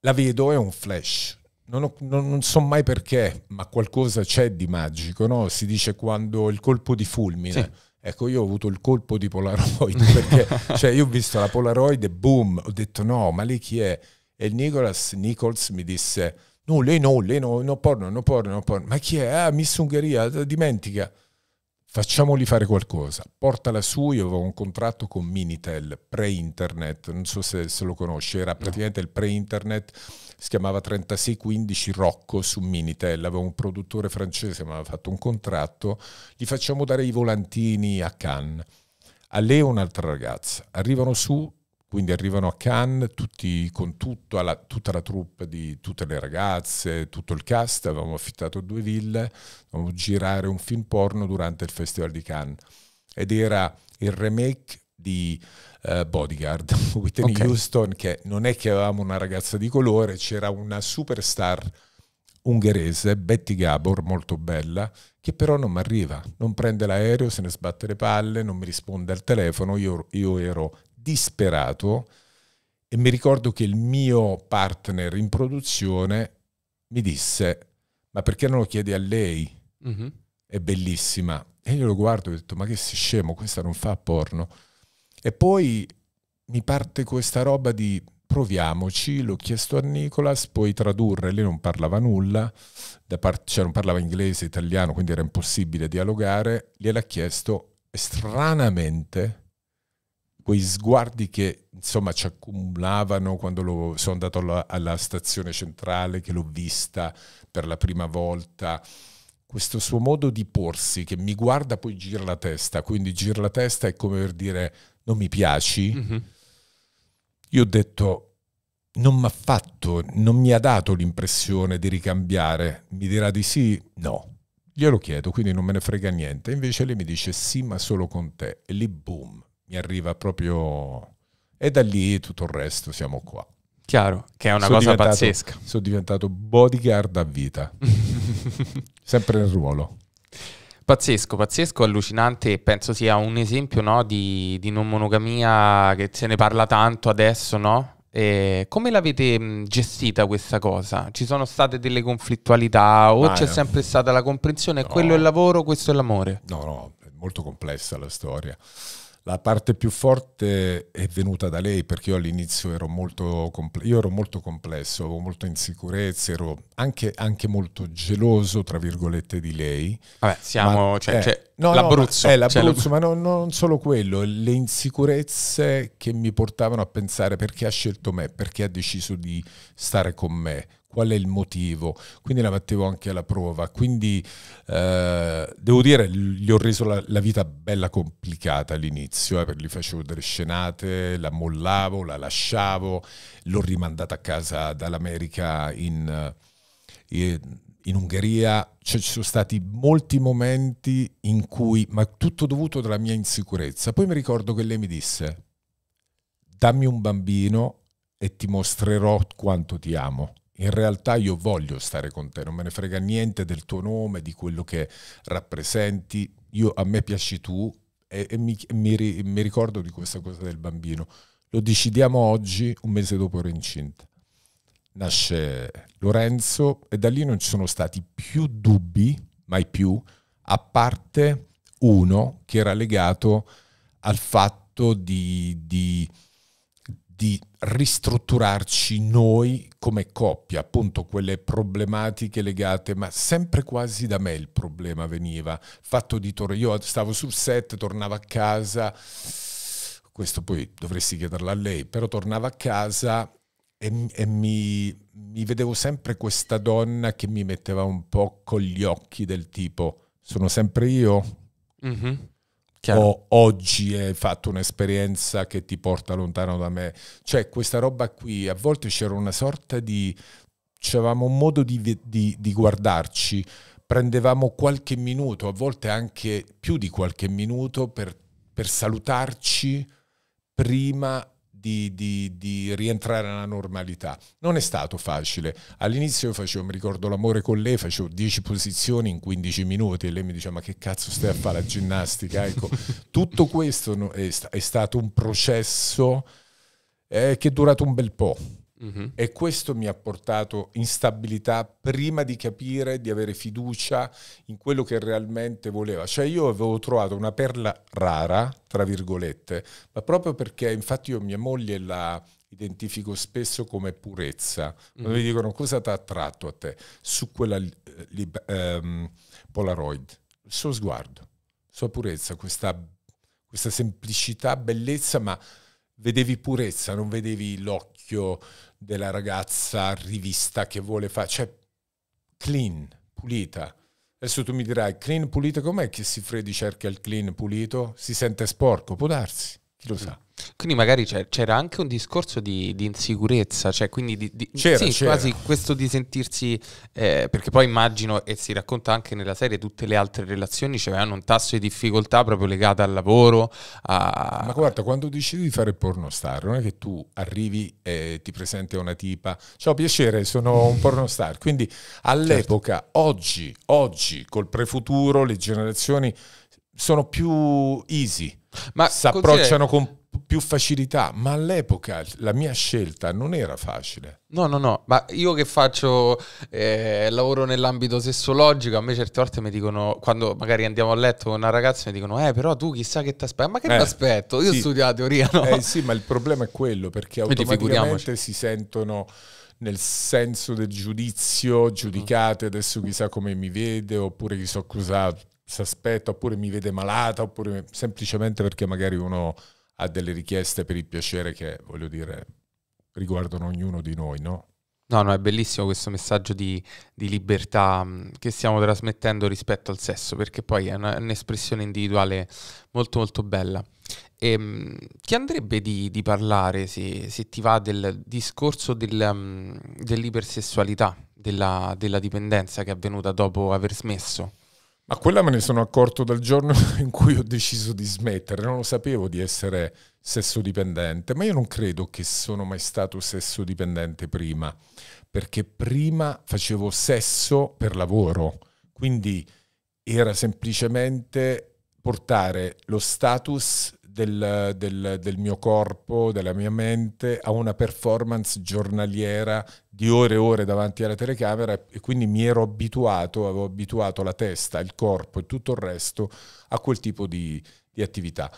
La vedo, è un flash. Non, ho, non, non so mai perché, ma qualcosa c'è di magico, no? Si dice quando il colpo di fulmine. Sì Ecco, io ho avuto il colpo di Polaroid, (laughs) perché cioè, io ho visto la Polaroid e boom, ho detto no, ma lei chi è? E Nicholas Nichols mi disse, no, lei no, lei no, no porno, no porno, no porno. Ma chi è? Ah, Miss Ungheria, dimentica facciamogli fare qualcosa, portala su, io avevo un contratto con Minitel pre-internet, non so se, se, lo conosci, era praticamente no. il pre-internet, si chiamava 3615 Rocco su Minitel, avevo un produttore francese, mi aveva fatto un contratto, gli facciamo dare i volantini a Cannes. A lei un'altra ragazza, arrivano su, quindi arrivano a Cannes tutti, con la, tutta la troupe di tutte le ragazze, tutto il cast, avevamo affittato due ville, dovevamo girare un film porno durante il Festival di Cannes. Ed era il remake di uh, Bodyguard, (laughs) Whitney okay. Houston, che non è che avevamo una ragazza di colore, c'era una superstar ungherese, Betty Gabor, molto bella, che però non mi arriva, non prende l'aereo, se ne sbatte le palle, non mi risponde al telefono, io, io ero disperato e mi ricordo che il mio partner in produzione mi disse, ma perché non lo chiedi a lei? Mm-hmm. È bellissima. E io lo guardo e ho detto, ma che sei scemo, questa non fa porno. E poi mi parte questa roba di proviamoci, l'ho chiesto a Nicolas, puoi tradurre, lei non parlava nulla, part- cioè non parlava inglese, italiano, quindi era impossibile dialogare, gliel'ha chiesto e stranamente quei sguardi che insomma ci accumulavano quando lo, sono andato alla, alla, stazione centrale, che l'ho vista per la prima volta, questo suo modo di porsi che mi guarda poi gira la testa, quindi gira la testa è come per dire non mi piaci, mm -hmm. io ho detto non mi ha fatto, non mi ha dato l'impressione di ricambiare, mi dirà di sì, no. Glielo chiedo, quindi non me ne frega niente. Invece lei mi dice sì, ma solo con te. E lì boom, mi arriva proprio... E da lì tutto il resto siamo qua. Chiaro, che è una sono cosa pazzesca. Sono diventato bodyguard a vita, (laughs) sempre nel ruolo. Pazzesco, pazzesco, allucinante penso sia un esempio no, di, di, non monogamia che se ne parla tanto adesso, no? E come l'avete gestita questa cosa? Ci sono state delle conflittualità o ah, c'è no. sempre stata la comprensione? Quello è il lavoro, questo è l'amore? No, no, è molto complessa la storia la parte più forte è venuta da lei perché io all'inizio ero molto, comple- io ero molto complesso, avevo molta insicurezza, ero anche, anche, molto geloso, tra virgolette, di lei. Vabbè, siamo, ma, cioè, eh, cioè, no, l'Abruzzo. Eh, cioè, no, ma, eh, l'Abruzzo, cioè, ma no, non solo quello, le insicurezze che mi portavano a pensare perché ha scelto me, perché ha deciso di stare con me, qual è il motivo, quindi la mettevo anche alla prova, quindi eh, devo dire gli ho reso la, la vita bella complicata all'inizio, eh, perché gli facevo delle scenate, la mollavo, la lasciavo, l'ho rimandata a casa dall'America in, in eh, in Ungheria, cioè, ci sono stati molti momenti in cui, ma tutto dovuto alla mia insicurezza. Poi mi ricordo che lei mi disse, dammi un bambino e ti mostrerò quanto ti amo in realtà io voglio stare con te, non me ne frega niente del tuo nome, di quello che rappresenti, io, a me piaci tu e, e mi, mi, mi ricordo di questa cosa del bambino. Lo decidiamo oggi, un mese dopo ero incinta. Nasce Lorenzo e da lì non ci sono stati più dubbi, mai più, a parte uno che era legato al fatto di, di di ristrutturarci noi come coppia, appunto quelle problematiche legate, ma sempre quasi da me il problema veniva, fatto di torre, io stavo sul set, tornavo a casa, questo poi dovresti chiederlo a lei, però tornavo a casa e, e mi, mi vedevo sempre questa donna che mi metteva un po' con gli occhi del tipo, sono sempre io? Mm-hmm Chiaro. o oggi hai fatto un'esperienza che ti porta lontano da me. Cioè questa roba qui, a volte c'era una sorta di... avevamo un modo di, di, di guardarci, prendevamo qualche minuto, a volte anche più di qualche minuto per, per salutarci prima di, di, di, rientrare alla normalità. Non è stato facile. All'inizio io facevo, mi ricordo l'amore con lei, facevo 10 posizioni in 15 minuti e lei mi diceva ma che cazzo stai a fare la ginnastica? Ecco, tutto questo è, stato un processo eh, che è durato un bel po'. Mm-hmm. E questo mi ha portato instabilità prima di capire di avere fiducia in quello che realmente voleva. Cioè io avevo trovato una perla rara, tra virgolette, ma proprio perché infatti io mia moglie la identifico spesso come purezza. Quando mm-hmm. dicono cosa ti ha attratto a te su quella li, ehm, Polaroid, il suo sguardo, la sua purezza, questa, questa semplicità, bellezza, ma vedevi purezza, non vedevi l'occhio rischio della ragazza rivista che vuole fare, cioè clean, pulita. Adesso tu mi dirai, clean pulita com'è che si freddi cerca il clean pulito? Si sente sporco, può darsi. Chi lo sa? Quindi magari c'era anche un discorso di, di insicurezza, cioè quindi di, di c'era, sì, c'era. quasi questo di sentirsi, eh, perché poi immagino e si racconta anche nella serie tutte le altre relazioni, cioè un tasso di difficoltà proprio legata al lavoro. A... Ma guarda, quando decidi di fare pornostar, non è che tu arrivi e ti presenti a una tipa, ciao piacere, sono un pornostar, quindi certo. all'epoca, certo. oggi, oggi, col prefuturo, le generazioni sono più easy, ma si approcciano con più facilità, ma all'epoca la mia scelta non era facile. No, no, no, ma io che faccio eh, lavoro nell'ambito sessologico, a me certe volte mi dicono, quando magari andiamo a letto con una ragazza, mi dicono, eh però tu chissà che ti aspetta, ma che eh, ti aspetto? Io sì. studio la teoria, no? Eh sì, ma il problema è quello, perché automaticamente si sentono nel senso del giudizio, giudicate adesso chissà come mi vede, oppure chissà cosa si aspetta oppure mi vede malata oppure semplicemente perché magari uno ha delle richieste per il piacere che voglio dire riguardano ognuno di noi, no? No, no, è bellissimo questo messaggio di, di libertà mm, che stiamo trasmettendo rispetto al sesso, perché poi è un'espressione individuale molto molto bella. E, ehm, ti andrebbe di, di parlare, se, se, ti va, del discorso del, um, dell'ipersessualità, della, della dipendenza che è avvenuta dopo aver smesso? Ma quella me ne sono accorto dal giorno (laughs) in cui ho deciso di smettere, non lo sapevo di essere sesso dipendente, ma io non credo che sono mai stato sesso dipendente prima, perché prima facevo sesso per lavoro, quindi era semplicemente portare lo status del, del, del mio corpo, della mia mente a una performance giornaliera di ore e ore davanti alla telecamera e quindi mi ero abituato, avevo abituato la testa, il corpo e tutto il resto a quel tipo di, di attività.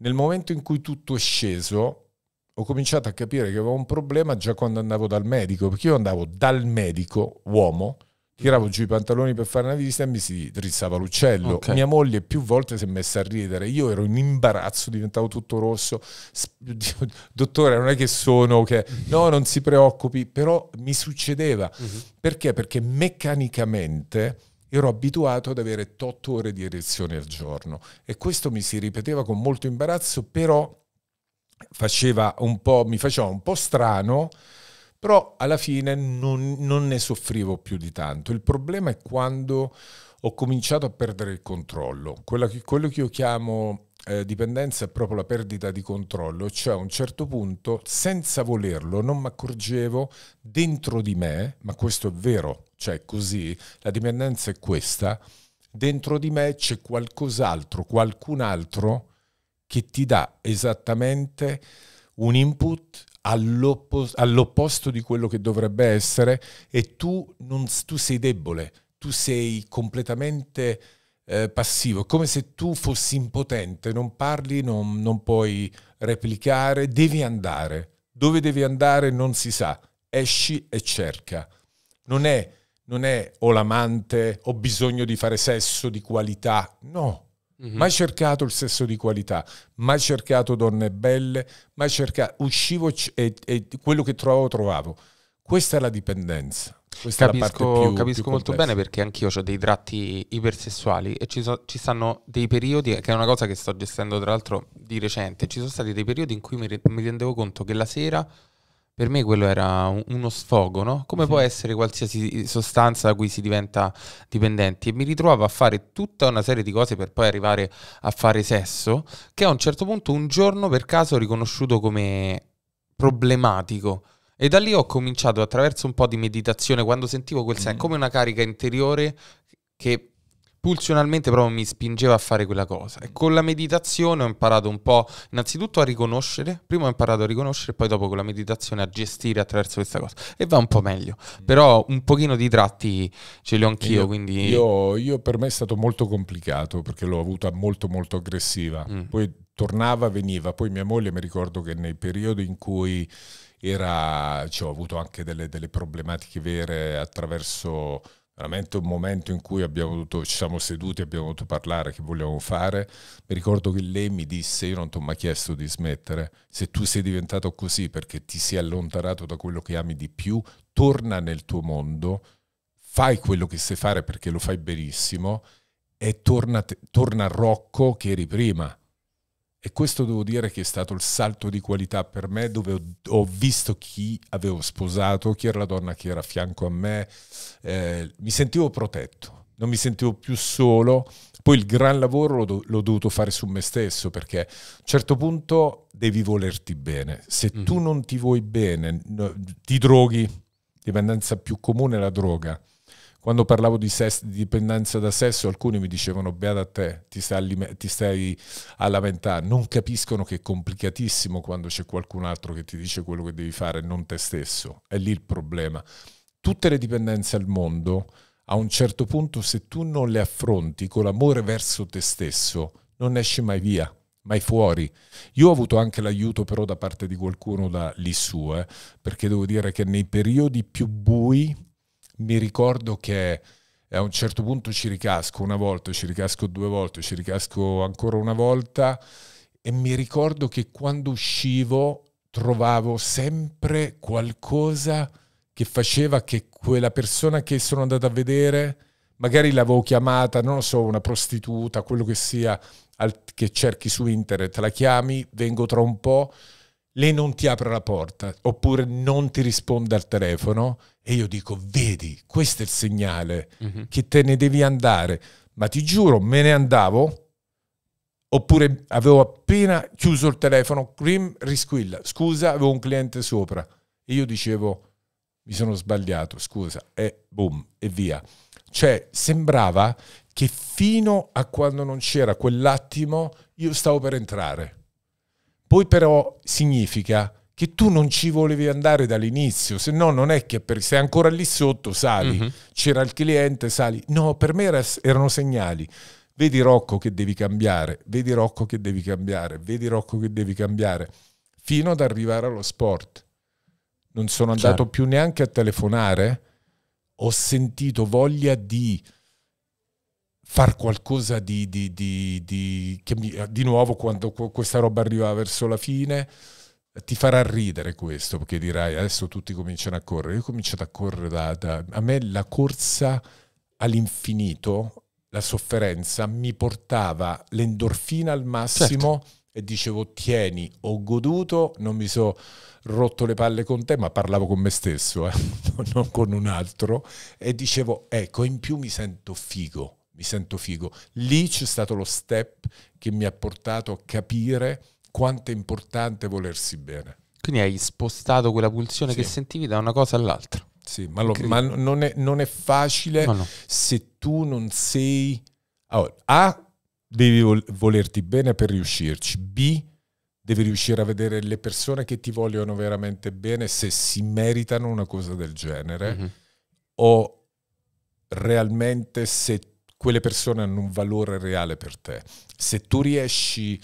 Nel momento in cui tutto è sceso, ho cominciato a capire che avevo un problema già quando andavo dal medico, perché io andavo dal medico, uomo, tiravo giù i pantaloni per fare una visita e mi si drizzava l'uccello. Okay. Mia moglie più volte si è messa a ridere, io ero in imbarazzo, diventavo tutto rosso. Dottore, non è che sono che no, non si preoccupi, però mi succedeva. Uh-huh. Perché? Perché meccanicamente ero abituato ad avere 8 ore di erezione al giorno e questo mi si ripeteva con molto imbarazzo, però faceva un po', mi faceva un po' strano però alla fine non, non ne soffrivo più di tanto. Il problema è quando ho cominciato a perdere il controllo. Che, quello che io chiamo eh, dipendenza è proprio la perdita di controllo, cioè a un certo punto, senza volerlo, non mi accorgevo dentro di me, ma questo è vero, cioè così, la dipendenza è questa, dentro di me c'è qualcos'altro, qualcun altro che ti dà esattamente un input all'oppos- all'opposto di quello che dovrebbe essere e tu, non, tu sei debole, tu sei completamente eh, passivo, come se tu fossi impotente, non parli, non, non puoi replicare, devi andare. Dove devi andare non si sa, esci e cerca. Non è non è ho l'amante, ho bisogno di fare sesso di qualità, no, Mm-hmm. Mai cercato il sesso di qualità, mai cercato donne belle, mai cercato... Uscivo e, e quello che trovavo trovavo. Questa è la dipendenza. Questa capisco, più, capisco più molto bene perché anch'io ho dei tratti ipersessuali e ci, so, ci, stanno dei periodi, che è una cosa che sto gestendo tra l'altro di recente, ci sono stati dei periodi in cui mi, re, mi rendevo conto che la sera per me quello era uno sfogo, no? Come sì. può essere qualsiasi sostanza da cui si diventa dipendenti? E mi ritrovavo a fare tutta una serie di cose per poi arrivare a fare sesso, che a un certo punto un giorno per caso ho riconosciuto come problematico. E da lì ho cominciato attraverso un po' di meditazione, quando sentivo quel senso, mm. come una carica interiore che pulsionalmente proprio mi spingeva a fare quella cosa. E con la meditazione ho imparato un po', innanzitutto a riconoscere, prima ho imparato a riconoscere, poi dopo con la meditazione a gestire attraverso questa cosa. E va un po' meglio, mm. però un pochino di tratti ce li ho anch'io, io, quindi... Io, io, per me è stato molto complicato, perché l'ho avuta molto molto aggressiva. Mm. Poi tornava, veniva, poi mia moglie mi ricordo che nei periodi in cui... Era, cioè, ho avuto anche delle, delle problematiche vere attraverso veramente un momento in cui abbiamo dovuto, ci siamo seduti e abbiamo dovuto parlare che volevamo fare. Mi ricordo che lei mi disse, io non ti ho mai chiesto di smettere, se tu sei diventato così perché ti sei allontanato da quello che ami di più, torna nel tuo mondo, fai quello che sai fare perché lo fai benissimo e torna, torna a Rocco che eri prima e questo devo dire che è stato il salto di qualità per me, dove ho, ho visto chi avevo sposato, chi era la donna che era a fianco a me. Eh, mi sentivo protetto, non mi sentivo più solo. Poi il gran lavoro l'ho, l'ho, dovuto fare su me stesso, perché a un certo punto devi volerti bene. Se mm-hmm. tu non ti vuoi bene, ti droghi, dipendenza più comune è la droga quando parlavo di, sesso, di, dipendenza da sesso, alcuni mi dicevano, beata a te, ti stai, ti stai a lamentare. Non capiscono che è complicatissimo quando c'è qualcun altro che ti dice quello che devi fare, non te stesso. È lì il problema. Tutte le dipendenze al mondo, a un certo punto, se tu non le affronti con l'amore verso te stesso, non esci mai via mai fuori. Io ho avuto anche l'aiuto però da parte di qualcuno da lì su, eh, perché devo dire che nei periodi più bui mi ricordo che a un certo punto ci ricasco una volta, ci ricasco due volte, ci ricasco ancora una volta e mi ricordo che quando uscivo trovavo sempre qualcosa che faceva che quella persona che sono andata a vedere, magari l'avevo chiamata, non lo so, una prostituta, quello che sia, che cerchi su internet, la chiami, vengo tra un po', lei non ti apre la porta oppure non ti risponde al telefono e io dico, vedi, questo è il segnale mm -hmm. che te ne devi andare. Ma ti giuro, me ne andavo oppure avevo appena chiuso il telefono, crim, risquilla, scusa, avevo un cliente sopra. E io dicevo, mi sono sbagliato, scusa, e boom, e via. Cioè, sembrava che fino a quando non c'era quell'attimo, io stavo per entrare. Poi però significa che tu non ci volevi andare dall'inizio, se no non è che per, sei ancora lì sotto, sali, mm -hmm. c'era il cliente, sali. No, per me era, erano segnali. Vedi Rocco che devi cambiare, vedi Rocco che devi cambiare, vedi Rocco che devi cambiare, fino ad arrivare allo sport. Non sono andato certo. più neanche a telefonare, ho sentito voglia di far qualcosa di, di, di, di, che mi, di nuovo quando questa roba arriva verso la fine ti farà ridere questo perché dirai adesso tutti cominciano a correre io ho cominciato a correre da, da a me la corsa all'infinito la sofferenza mi portava l'endorfina al massimo certo. e dicevo tieni ho goduto non mi sono rotto le palle con te ma parlavo con me stesso eh, (laughs) non con un altro e dicevo ecco in più mi sento figo mi sento figo. Lì c'è stato lo step che mi ha portato a capire quanto è importante volersi bene. Quindi hai spostato quella pulsione sì. che sentivi da una cosa all'altra. Sì, ma, lo, ma non, è, non, è, facile no, no. se tu non sei... Allora, ah, A, devi vol volerti bene per riuscirci. B, devi riuscire a vedere le persone che ti vogliono veramente bene se si meritano una cosa del genere. Mm -hmm. O realmente se tu quelle persone hanno un valore reale per te. Se tu riesci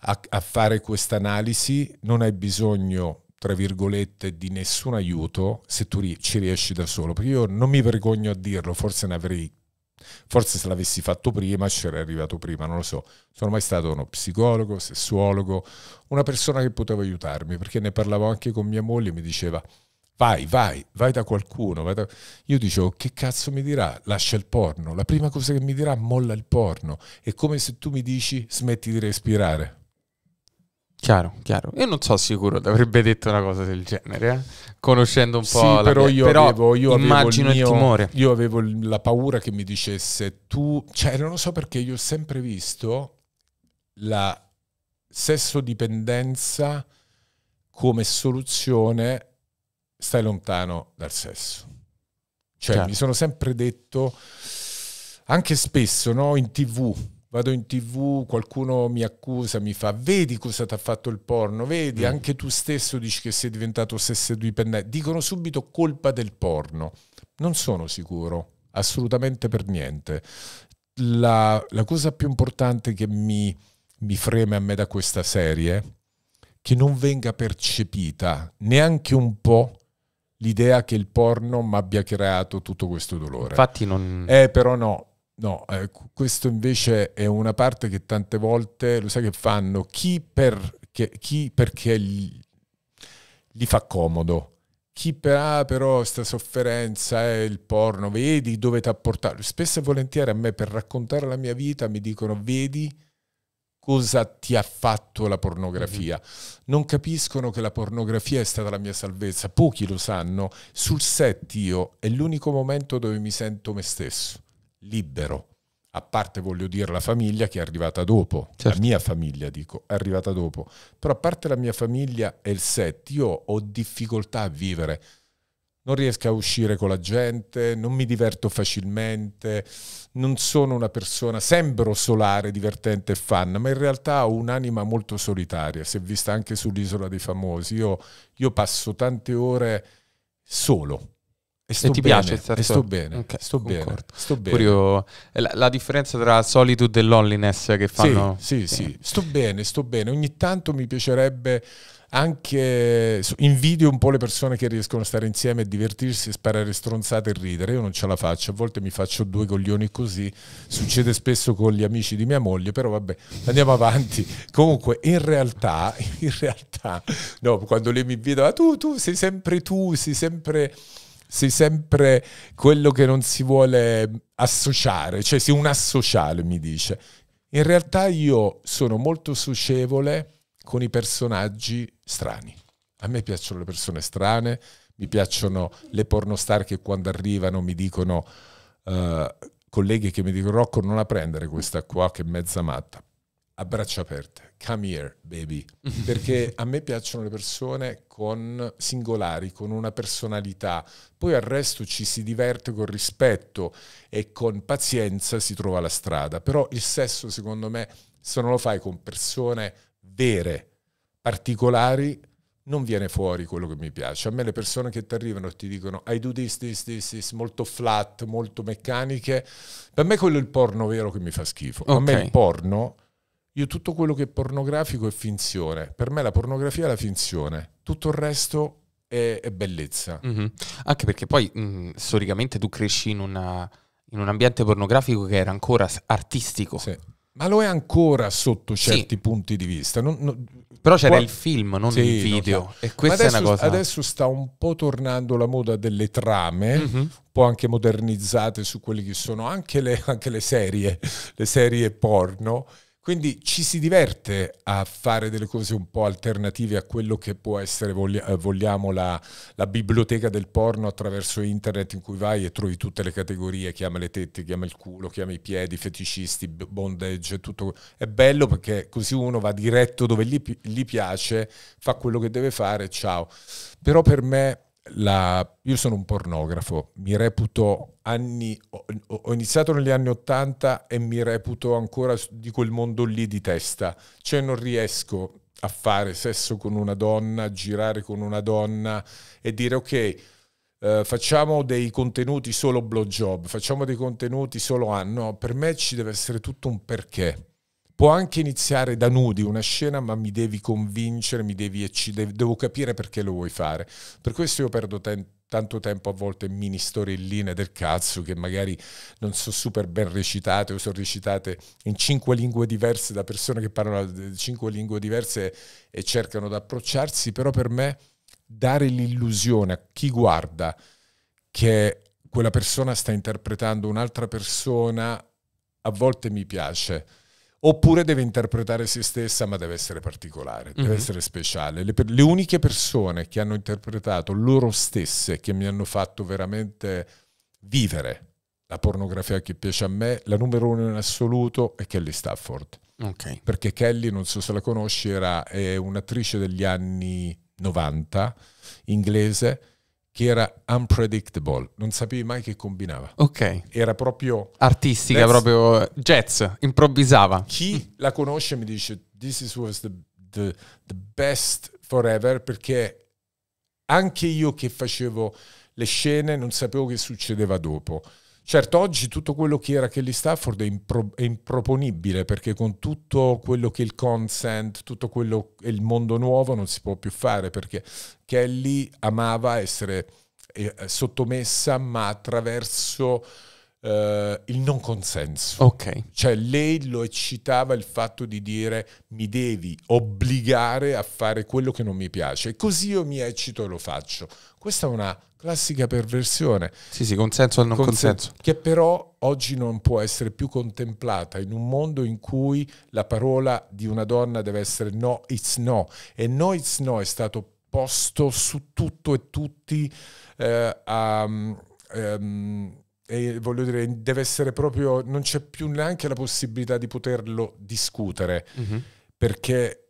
a, a fare questa analisi, non hai bisogno tra virgolette, di nessun aiuto se tu ci riesci da solo. Perché io non mi vergogno a dirlo, forse ne avrei. Forse se l'avessi fatto prima, ci sarei arrivato prima, non lo so. Sono mai stato uno psicologo, sessuologo, una persona che poteva aiutarmi, perché ne parlavo anche con mia moglie, e mi diceva, vai, vai, vai da qualcuno. Vai da... Io dicevo, che cazzo mi dirà? Lascia il porno. La prima cosa che mi dirà, molla il porno. È come se tu mi dici, smetti di respirare. Chiaro, chiaro. Io non so sicuro che avrebbe detto una cosa del genere, eh? conoscendo un po' sì, la però io però avevo, io immagino avevo il, mio, il, timore. Io avevo la paura che mi dicesse tu, cioè non lo so perché io ho sempre visto la sessodipendenza come soluzione stai lontano dal sesso. Cioè, certo. mi sono sempre detto, anche spesso, no, in tv, vado in tv, qualcuno mi accusa, mi fa, vedi cosa ti ha fatto il porno, vedi, mm. anche tu stesso dici che sei diventato dipendente, dicono subito colpa del porno. Non sono sicuro, assolutamente per niente. La, la cosa più importante che mi, mi freme a me da questa serie, che non venga percepita neanche un po' l'idea che il porno mi abbia creato tutto questo dolore. Infatti non... Eh, però no, no, eh, questo invece è una parte che tante volte, lo sai che fanno, chi, per, che, chi perché gli, gli, fa comodo, chi per, ah, però sta sofferenza è il porno, vedi dove ti ha portato. Spesso e volentieri a me per raccontare la mia vita mi dicono, vedi cosa ti ha fatto la pornografia. Mm-hmm. Non capiscono che la pornografia è stata la mia salvezza, pochi lo sanno. Sul set io è l'unico momento dove mi sento me stesso, libero. A parte voglio dire la famiglia che è arrivata dopo, certo. la mia famiglia dico, è arrivata dopo. Però a parte la mia famiglia e il set, io ho difficoltà a vivere non riesco a uscire con la gente, non mi diverto facilmente, non sono una persona, sembro solare, divertente e fan, ma in realtà ho un'anima molto solitaria, si è vista anche sull'isola dei famosi, io, io passo tante ore solo, e, sto e ti bene, piace? Certo. E sto bene, okay, sto bene, sto bene. Curio, eh, la, la, differenza tra solitude e loneliness che fanno... Sì, sì, sì, eh. sì, sto bene, sto bene. Ogni tanto mi piacerebbe anche invidio un po' le persone che riescono a stare insieme e divertirsi, sparare stronzate e ridere. Io non ce la faccio, a volte mi faccio due coglioni così. Succede spesso con gli amici di mia moglie, però vabbè, andiamo avanti. Comunque, in realtà, (laughs) in realtà, no, quando lei mi invita, ah, tu, tu sei sempre tu, sei sempre sei sempre quello che non si vuole associare, cioè sei un associale, mi dice. In realtà io sono molto socievole con i personaggi strani. A me piacciono le persone strane, mi piacciono le pornostar che quando arrivano mi dicono, uh, colleghi che mi dicono Rocco non la prendere questa qua che è mezza matta. A braccia aperte, come here baby, (laughs) perché a me piacciono le persone con singolari, con una personalità, poi al resto ci si diverte con rispetto e con pazienza si trova la strada, però il sesso secondo me se non lo fai con persone vere, particolari, non viene fuori quello che mi piace. A me le persone che ti arrivano e ti dicono I do this, this, this, this, molto flat, molto meccaniche, per me quello è il porno vero che mi fa schifo. Okay. A me il porno, io tutto quello che è pornografico è finzione. Per me la pornografia è la finzione. Tutto il resto è, è bellezza. Mm-hmm. Anche perché poi mh, mm, storicamente tu cresci in, una, in un ambiente pornografico che era ancora artistico. Sì ma lo è ancora sotto certi sì. punti di vista. Non, non, Però c'era il film, non sì, il video. Non so. E questa adesso, è una cosa. Adesso sta un po' tornando la moda delle trame, mm -hmm. un po' anche modernizzate su quelli che sono anche le, anche le serie, le serie porno quindi ci si diverte a fare delle cose un po' alternative a quello che può essere, eh, vogliamo, la, la, biblioteca del porno attraverso internet in cui vai e trovi tutte le categorie, chiama le tette, chiama il culo, chiama i piedi, feticisti, bondage, tutto. È bello perché così uno va diretto dove gli, gli piace, fa quello che deve fare, ciao. Però per me la, io sono un pornografo, mi reputo anni, ho, ho iniziato negli anni 80 e mi reputo ancora di quel mondo lì di testa, cioè non riesco a fare sesso con una donna, girare con una donna e dire ok, Uh, facciamo dei contenuti solo blowjob, facciamo dei contenuti solo anno, per me ci deve essere tutto un perché può anche iniziare da nudi una scena, ma mi devi convincere, mi devi eccitare, devo capire perché lo vuoi fare. Per questo io perdo tempo tanto tempo a volte in mini storielline del cazzo che magari non sono super ben recitate o sono recitate in cinque lingue diverse da persone che parlano eh, cinque lingue diverse e cercano di approcciarsi, però per me dare l'illusione a chi guarda che quella persona sta interpretando un'altra persona a volte mi piace oppure deve interpretare se stessa, ma deve essere particolare, mm -hmm. essere speciale. Le, le, uniche persone che hanno interpretato loro stesse, che mi hanno fatto veramente vivere la pornografia che piace a me, la numero uno in assoluto è Kelly Stafford. Okay. Perché Kelly, non so se la conosci, era, è un'attrice degli anni 90, inglese, che era unpredictable, non sapevi mai che combinava. Ok. Era proprio... Artistica, that's... proprio jazz, improvvisava. Chi la conosce mi dice, this was the, the, the best forever, perché anche io che facevo le scene non sapevo che succedeva dopo. Certo, oggi tutto quello che era Kelly Stafford è, impro è, improponibile perché con tutto quello che è il consent, tutto quello che è il mondo nuovo non si può più fare perché Kelly amava essere eh, sottomessa ma attraverso Uh, il non consenso. Okay. Cioè lei lo eccitava il fatto di dire mi devi obbligare a fare quello che non mi piace. così io mi eccito e lo faccio. Questa è una classica perversione. Sì, sì, consenso al non consenso. consenso. Che però oggi non può essere più contemplata in un mondo in cui la parola di una donna deve essere no, it's no. E no, it's no è stato posto su tutto e tutti eh, a... Um, e voglio dire, deve essere proprio, non c'è più neanche la possibilità di poterlo discutere, mm-hmm. perché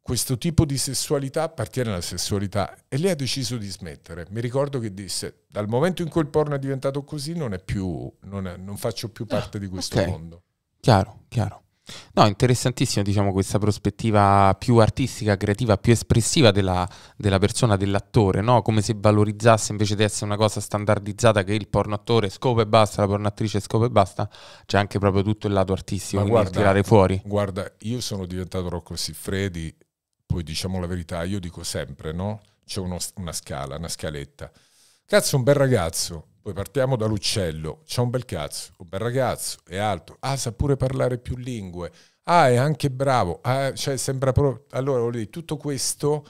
questo tipo di sessualità appartiene alla sessualità e lei ha deciso di smettere. Mi ricordo che disse, dal momento in cui il porno è diventato così non, è più, non, è, non faccio più ah, parte ah, di questo okay. mondo. Chiaro, chiaro. No, interessantissimo, diciamo, questa prospettiva più artistica, creativa, più espressiva della, della persona, dell'attore, no? Come se valorizzasse invece di essere una cosa standardizzata che il porno attore scopa e basta, la porno attrice scopa e basta, c'è anche proprio tutto il lato artistico da tirare fuori. Guarda, io sono diventato Rocco Siffredi, poi diciamo la verità, io dico sempre, no? C'è uno, una scala, una scaletta. Cazzo, un bel ragazzo, poi partiamo dall'uccello. C'è un bel cazzo, un bel ragazzo, è alto. Ah, sa pure parlare più lingue. Ah, è anche bravo. Ah, cioè, sembra proprio... Allora, dire, tutto questo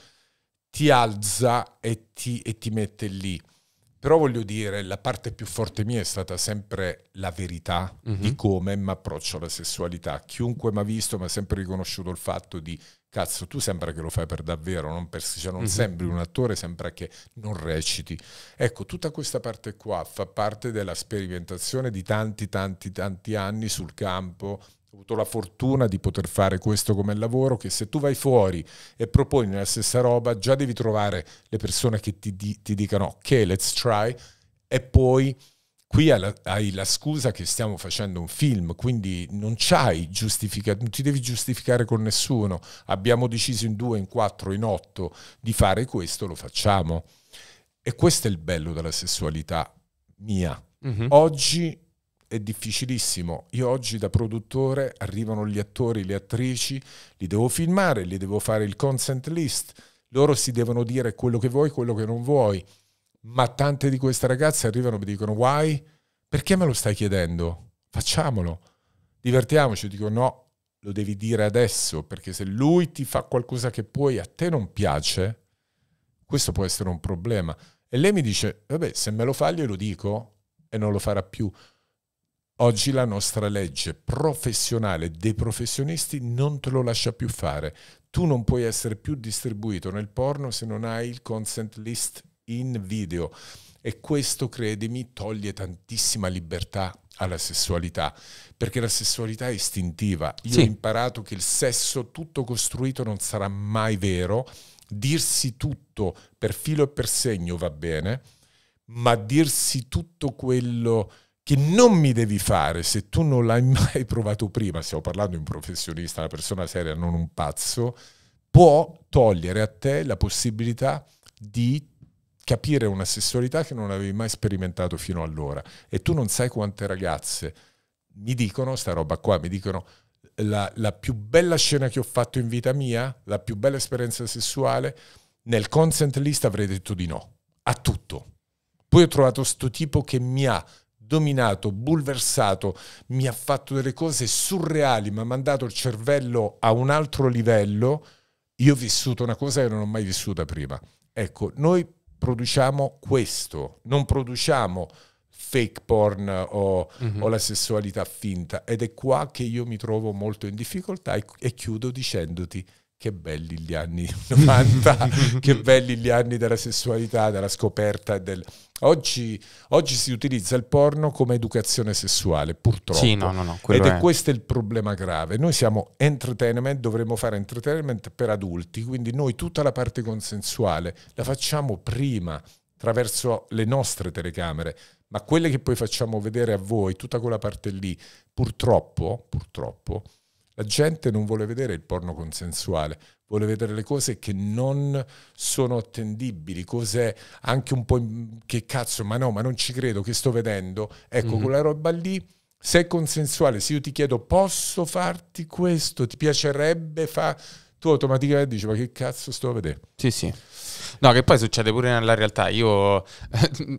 ti alza e ti, e ti mette lì. Però voglio dire, la parte più forte mia è stata sempre la verità mm -hmm. di mhm. come mi approccio alla sessualità. Chiunque mi ha visto mi ha sempre riconosciuto il fatto di cazzo, tu sembra che lo fai per davvero, non, per, cioè non mm -hmm. sembri un attore, sembra che non reciti. Ecco, tutta questa parte qua fa parte della sperimentazione di tanti, tanti, tanti anni sul campo. Ho avuto la fortuna di poter fare questo come lavoro, che se tu vai fuori e proponi la stessa roba, già devi trovare le persone che ti, ti dicano ok, let's try, e poi qui hai la scusa che stiamo facendo un film, quindi non, giustifica- non ti devi giustificare con nessuno. Abbiamo deciso in due, in quattro, in otto di fare questo, lo facciamo. E questo è il bello della sessualità mia. Mm-hmm. Oggi è difficilissimo. Io oggi da produttore arrivano gli attori, le attrici, li devo filmare, li devo fare il consent list. Loro si devono dire quello che vuoi, quello che non vuoi ma tante di queste ragazze arrivano e mi dicono why? Perché me lo stai chiedendo? Facciamolo, divertiamoci. dico no, lo devi dire adesso, perché se lui ti fa qualcosa che poi a te non piace, questo può essere un problema. E lei mi dice, vabbè, se me lo fa glielo dico e non lo farà più. Oggi la nostra legge professionale dei professionisti non te lo lascia più fare. Tu non puoi essere più distribuito nel porno se non hai il consent list in video. E questo, credimi, toglie tantissima libertà alla sessualità, perché la sessualità è istintiva. Io sì. ho imparato che il sesso tutto costruito non sarà mai vero, dirsi tutto per filo e per segno va bene, ma dirsi tutto quello che non mi devi fare se tu non l'hai (laughs) mai provato prima, stiamo parlando di un professionista, una persona seria, non un pazzo, può togliere a te la possibilità di capire una sessualità che non avevi mai sperimentato fino allora. E tu non sai quante ragazze mi dicono sta roba qua, mi dicono la, la più bella scena che ho fatto in vita mia, la più bella esperienza sessuale, nel consent list avrei detto di no, a tutto. Poi ho trovato questo tipo che mi ha dominato, bulversato, mi ha fatto delle cose surreali, mi ha mandato il cervello a un altro livello, io ho vissuto una cosa che non ho mai vissuta prima. Ecco, noi produciamo questo, non produciamo fake porn o, mm -hmm. o, la sessualità finta ed è qua che io mi trovo molto in difficoltà e, e chiudo dicendoti che belli gli anni 90, (laughs) (laughs) che belli gli anni della sessualità, della scoperta. Del... Oggi, oggi, si utilizza il porno come educazione sessuale, purtroppo. Sì, no, no, no, Ed è, è questo il problema grave. Noi siamo entertainment, dovremmo fare entertainment per adulti, quindi noi tutta la parte consensuale la facciamo prima attraverso le nostre telecamere, ma quelle che poi facciamo vedere a voi, tutta quella parte lì, purtroppo, purtroppo, la gente non vuole vedere il porno consensuale, vuole vedere le cose che non sono attendibili, cose anche un po' che cazzo, ma no, ma non ci credo che sto vedendo. Ecco, mm -hmm. quella roba lì, se è consensuale, se io ti chiedo posso farti questo, ti piacerebbe fa tu automaticamente dici ma che cazzo sto a vedere? Sì, sì. No, che poi succede pure nella realtà. Io... No,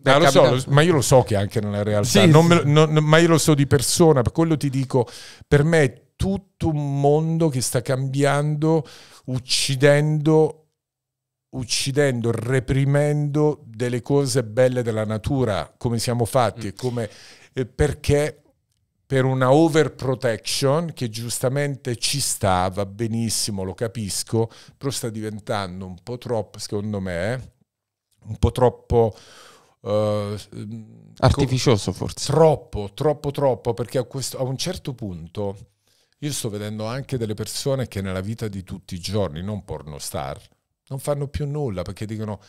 eh, lo so, lo, ma io lo so che anche nella realtà, sì, sì. Lo, no, ma io lo so di persona, per quello ti dico, per me tutto un mondo che sta cambiando, uccidendo, uccidendo, reprimendo delle cose belle della natura, come siamo fatti, mm. come, eh, perché per una overprotection che giustamente ci sta, va benissimo, lo capisco, però sta diventando un po' troppo, secondo me, un po' troppo... Uh, artificioso forse troppo troppo troppo perché a, questo, a, un certo punto io sto vedendo anche delle persone che nella vita di tutti i giorni, non pornostar, non fanno più nulla perché dicono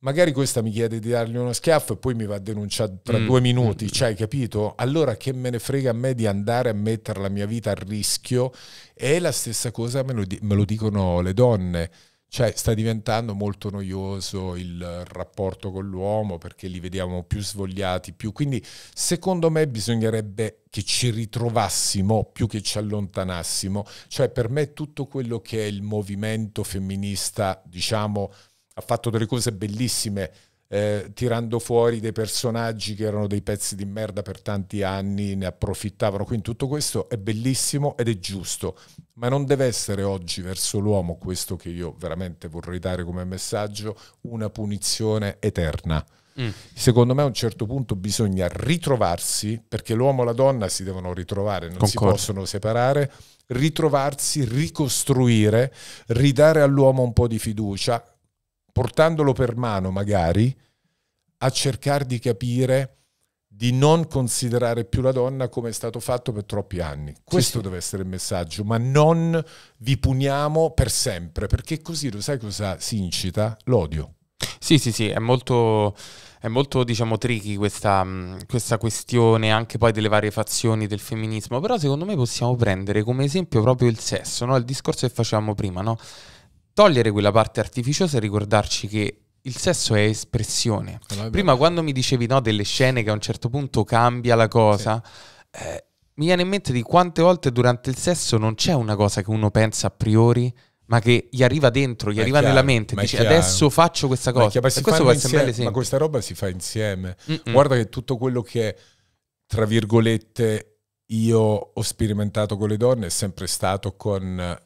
magari questa mi chiede di dargli uno schiaffo e poi mi va a denunciare tra mm. due mm, minuti, mm. cioè hai capito? Allora che me ne frega a me di andare a mettere la mia vita a rischio? E la stessa cosa me lo, me lo dicono le donne cioè, sta diventando molto noioso il rapporto con l'uomo perché li vediamo più svogliati, più. Quindi, secondo me, bisognerebbe che ci ritrovassimo più che ci allontanassimo. Cioè, per me, tutto quello che è il movimento femminista, diciamo, ha fatto delle cose bellissime. Eh, tirando fuori dei personaggi che erano dei pezzi di merda per tanti anni, ne approfittavano. Quindi tutto questo è bellissimo ed è giusto ma non deve essere oggi verso l'uomo questo che io veramente vorrei dare come messaggio, una punizione eterna. Mm. Secondo me a un certo punto bisogna ritrovarsi, perché l'uomo e la donna si devono ritrovare, non Concordo. si possono separare, ritrovarsi, ricostruire, ridare all'uomo un po' di fiducia, portandolo per mano magari a cercare di capire di non considerare più la donna come è stato fatto per troppi anni. Questo sì, sì. deve essere il messaggio, ma non vi puniamo per sempre, perché così lo sai cosa si incita? L'odio. Sì, sì, sì, è molto, è molto diciamo, tricky questa, mm, questa, questione anche poi delle varie fazioni del femminismo, però secondo me possiamo prendere come esempio proprio il sesso, no? il discorso che facevamo prima, no? togliere quella parte artificiosa e ricordarci che il sesso è espressione. Eh, Prima quando mi dicevi no, delle scene che a un certo punto cambia la cosa, sì. eh, mi viene in mente di quante volte durante il sesso non c'è una cosa che uno pensa a priori, ma che gli arriva dentro, gli ma arriva chiaro, nella mente, dice adesso faccio questa cosa. Chiaro, e questo può Ma questa roba si fa insieme. Mm-mm. Guarda che tutto quello che, tra virgolette, io ho sperimentato con le donne è sempre stato con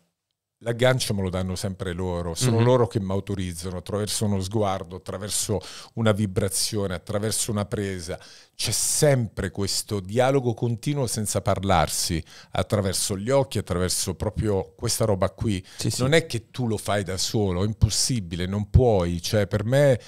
L'aggancio me lo danno sempre loro, sono mm-hmm. loro che mi autorizzano attraverso uno sguardo, attraverso una vibrazione, attraverso una presa. C'è sempre questo dialogo continuo senza parlarsi, attraverso gli occhi, attraverso proprio questa roba qui. Sì, non è che tu lo fai da solo, è impossibile, non puoi. Cioè, per me...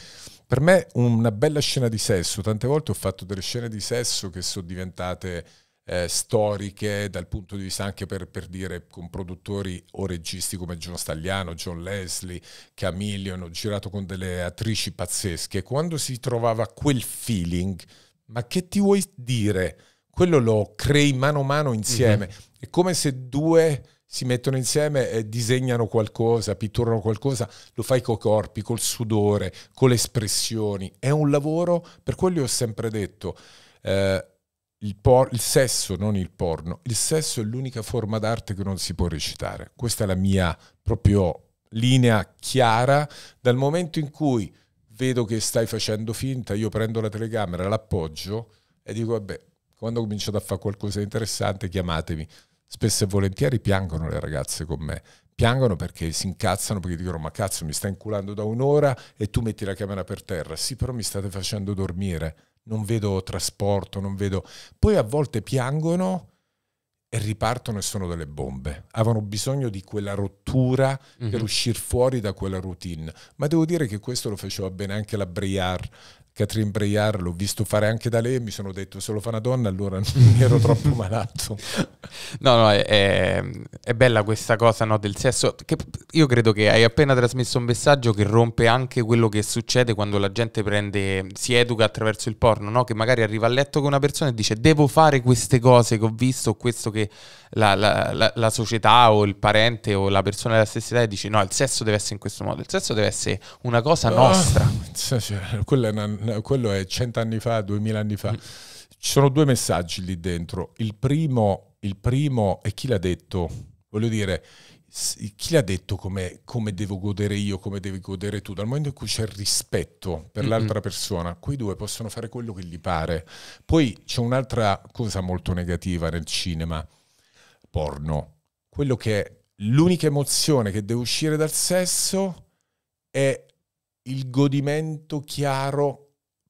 Per me una bella scena di sesso, tante volte ho fatto delle scene di sesso che sono diventate eh, storiche dal punto di vista anche per, per, dire con produttori o registi come John Stagliano, John Leslie, Chameleon, ho girato con delle attrici pazzesche, quando si trovava quel feeling, ma che ti vuoi dire? Quello lo crei mano a mano insieme, mm -hmm. è come se due si mettono insieme e disegnano qualcosa, pitturano qualcosa, lo fai coi corpi, col sudore, con le espressioni, è un lavoro, per quello ho sempre detto, eh, il, por- il sesso, non il porno, il sesso è l'unica forma d'arte che non si può recitare. Questa è la mia proprio linea chiara dal momento in cui vedo che stai facendo finta, io prendo la telecamera, l'appoggio e dico vabbè, quando cominciate a fare qualcosa di interessante chiamatemi. Spesso e volentieri piangono le ragazze con me, piangono perché si incazzano, perché dicono ma cazzo mi stai inculando da un'ora e tu metti la camera per terra, sì però mi state facendo dormire non vedo trasporto, non vedo... Poi a volte piangono e ripartono e sono delle bombe. Avevano bisogno di quella rottura mm -hmm. per mhm. uscire fuori da quella routine. Ma devo dire che questo lo faceva bene anche la Briard Catherine Breillat, l'ho visto fare anche da lei e mi sono detto se lo fa una donna allora (laughs) non ero troppo (laughs) malato. No, no, è, è, bella questa cosa no, del sesso. Che io credo che hai appena trasmesso un messaggio che rompe anche quello che succede quando la gente prende, si educa attraverso il porno, no? che magari arriva a letto con una persona e dice devo fare queste cose che ho visto, questo che la, la, la, la società o il parente o la persona della stessa età e dice no, il sesso deve essere in questo modo, il sesso deve essere una cosa oh, nostra. Cioè, quella è una quello è cent'anni fa, duemila anni fa. Ci sono due messaggi lì dentro. Il primo, il primo è chi l'ha detto. Voglio dire, chi l'ha detto come, come, devo godere io, come devi godere tu, dal momento in cui c'è il rispetto per mm-hmm. l'altra persona, quei due possono fare quello che gli pare. Poi c'è un'altra cosa molto negativa nel cinema, porno, quello che è l'unica emozione che deve uscire dal sesso è il godimento chiaro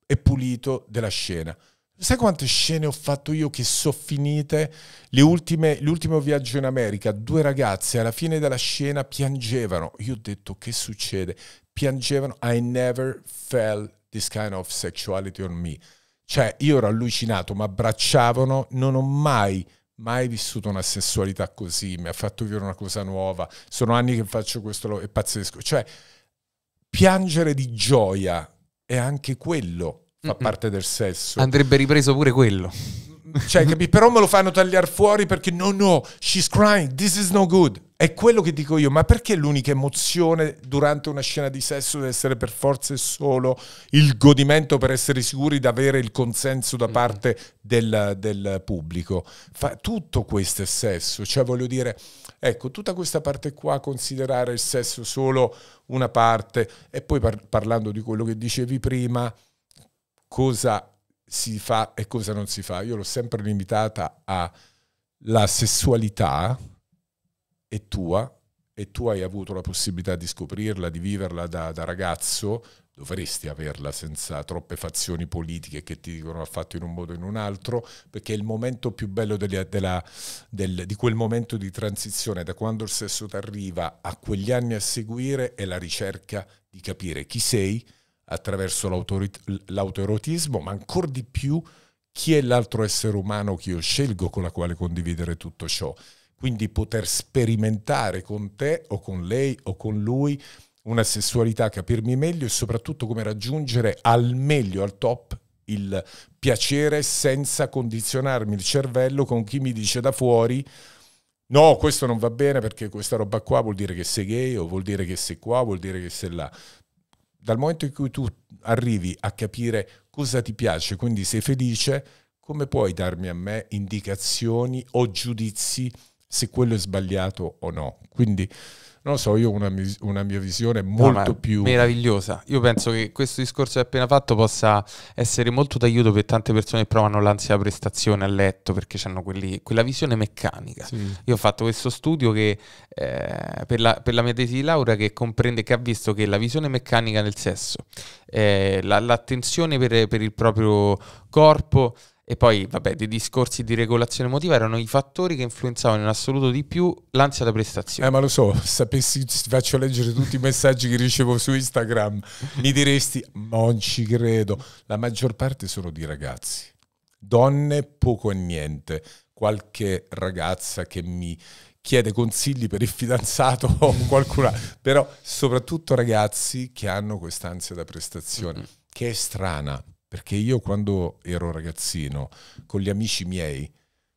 e pulito della scena. Sai quante scene ho fatto io che so finite? Ultime, l'ultimo viaggio in America, due ragazze alla fine della scena piangevano. Io ho detto che succede? Piangevano, I never felt this kind of sexuality on me. Cioè, io ero allucinato, ma abbracciavano, non ho mai, mai vissuto una sessualità così, mi ha fatto vivere una cosa nuova. Sono anni che faccio questo, è pazzesco. Cioè, piangere di gioia e anche quello fa Mm-mm. parte del sesso. Andrebbe ripreso pure quello. Mm, cioè, capi? Però me lo fanno tagliare fuori perché no, no, she's crying, this is no good. È quello che dico io, ma perché l'unica emozione durante una scena di sesso deve essere per forza e solo il godimento per essere sicuri di avere il consenso da parte del, del pubblico? Fa, tutto questo è sesso, cioè voglio dire, Ecco, tutta questa parte qua, considerare il sesso solo una parte e poi par parlando di quello che dicevi prima, cosa si fa e cosa non si fa. Io l'ho sempre limitata alla sessualità è tua e tu hai avuto la possibilità di scoprirla, di viverla da, da ragazzo dovresti averla senza troppe fazioni politiche che ti dicono ha fatto in un modo o in un altro, perché è il momento più bello della, della, del, di quel momento di transizione, da quando il sesso ti arriva a quegli anni a seguire, è la ricerca di capire chi sei attraverso l'autoerotismo, ma ancora di più chi è l'altro essere umano che io scelgo con la quale condividere tutto ciò. Quindi poter sperimentare con te o con lei o con lui una sessualità, capirmi meglio e soprattutto come raggiungere al meglio, al top, il piacere senza condizionarmi il cervello con chi mi dice da fuori no, questo non va bene perché questa roba qua vuol dire che sei gay o vuol dire che sei qua, vuol dire che sei là. Dal momento in cui tu arrivi a capire cosa ti piace, quindi sei felice, come puoi darmi a me indicazioni o giudizi se quello è sbagliato o no? Quindi non so, io una, una, mia visione molto no, più meravigliosa. Io penso che questo discorso che appena fatto possa essere molto d'aiuto per tante persone che provano l'ansia da prestazione a letto perché hanno quella visione meccanica. Sì. Io ho fatto questo studio che, eh, per, la, per, la, mia tesi di laurea che comprende che ha visto che la visione meccanica nel sesso, eh, la, l'attenzione per, per il proprio corpo e poi, vabbè, dei discorsi di regolazione emotiva erano i fattori che influenzavano in assoluto di più l'ansia da prestazione. Eh, ma lo so, sapessi, ti faccio leggere tutti i messaggi che ricevo su Instagram, mi diresti, non ci credo. La maggior parte sono di ragazzi, donne poco e niente. Qualche ragazza che mi chiede consigli per il fidanzato o qualcuna, però soprattutto ragazzi che hanno quest'ansia da prestazione, mm-hmm. che è strana, perché io quando ero ragazzino, con gli amici miei,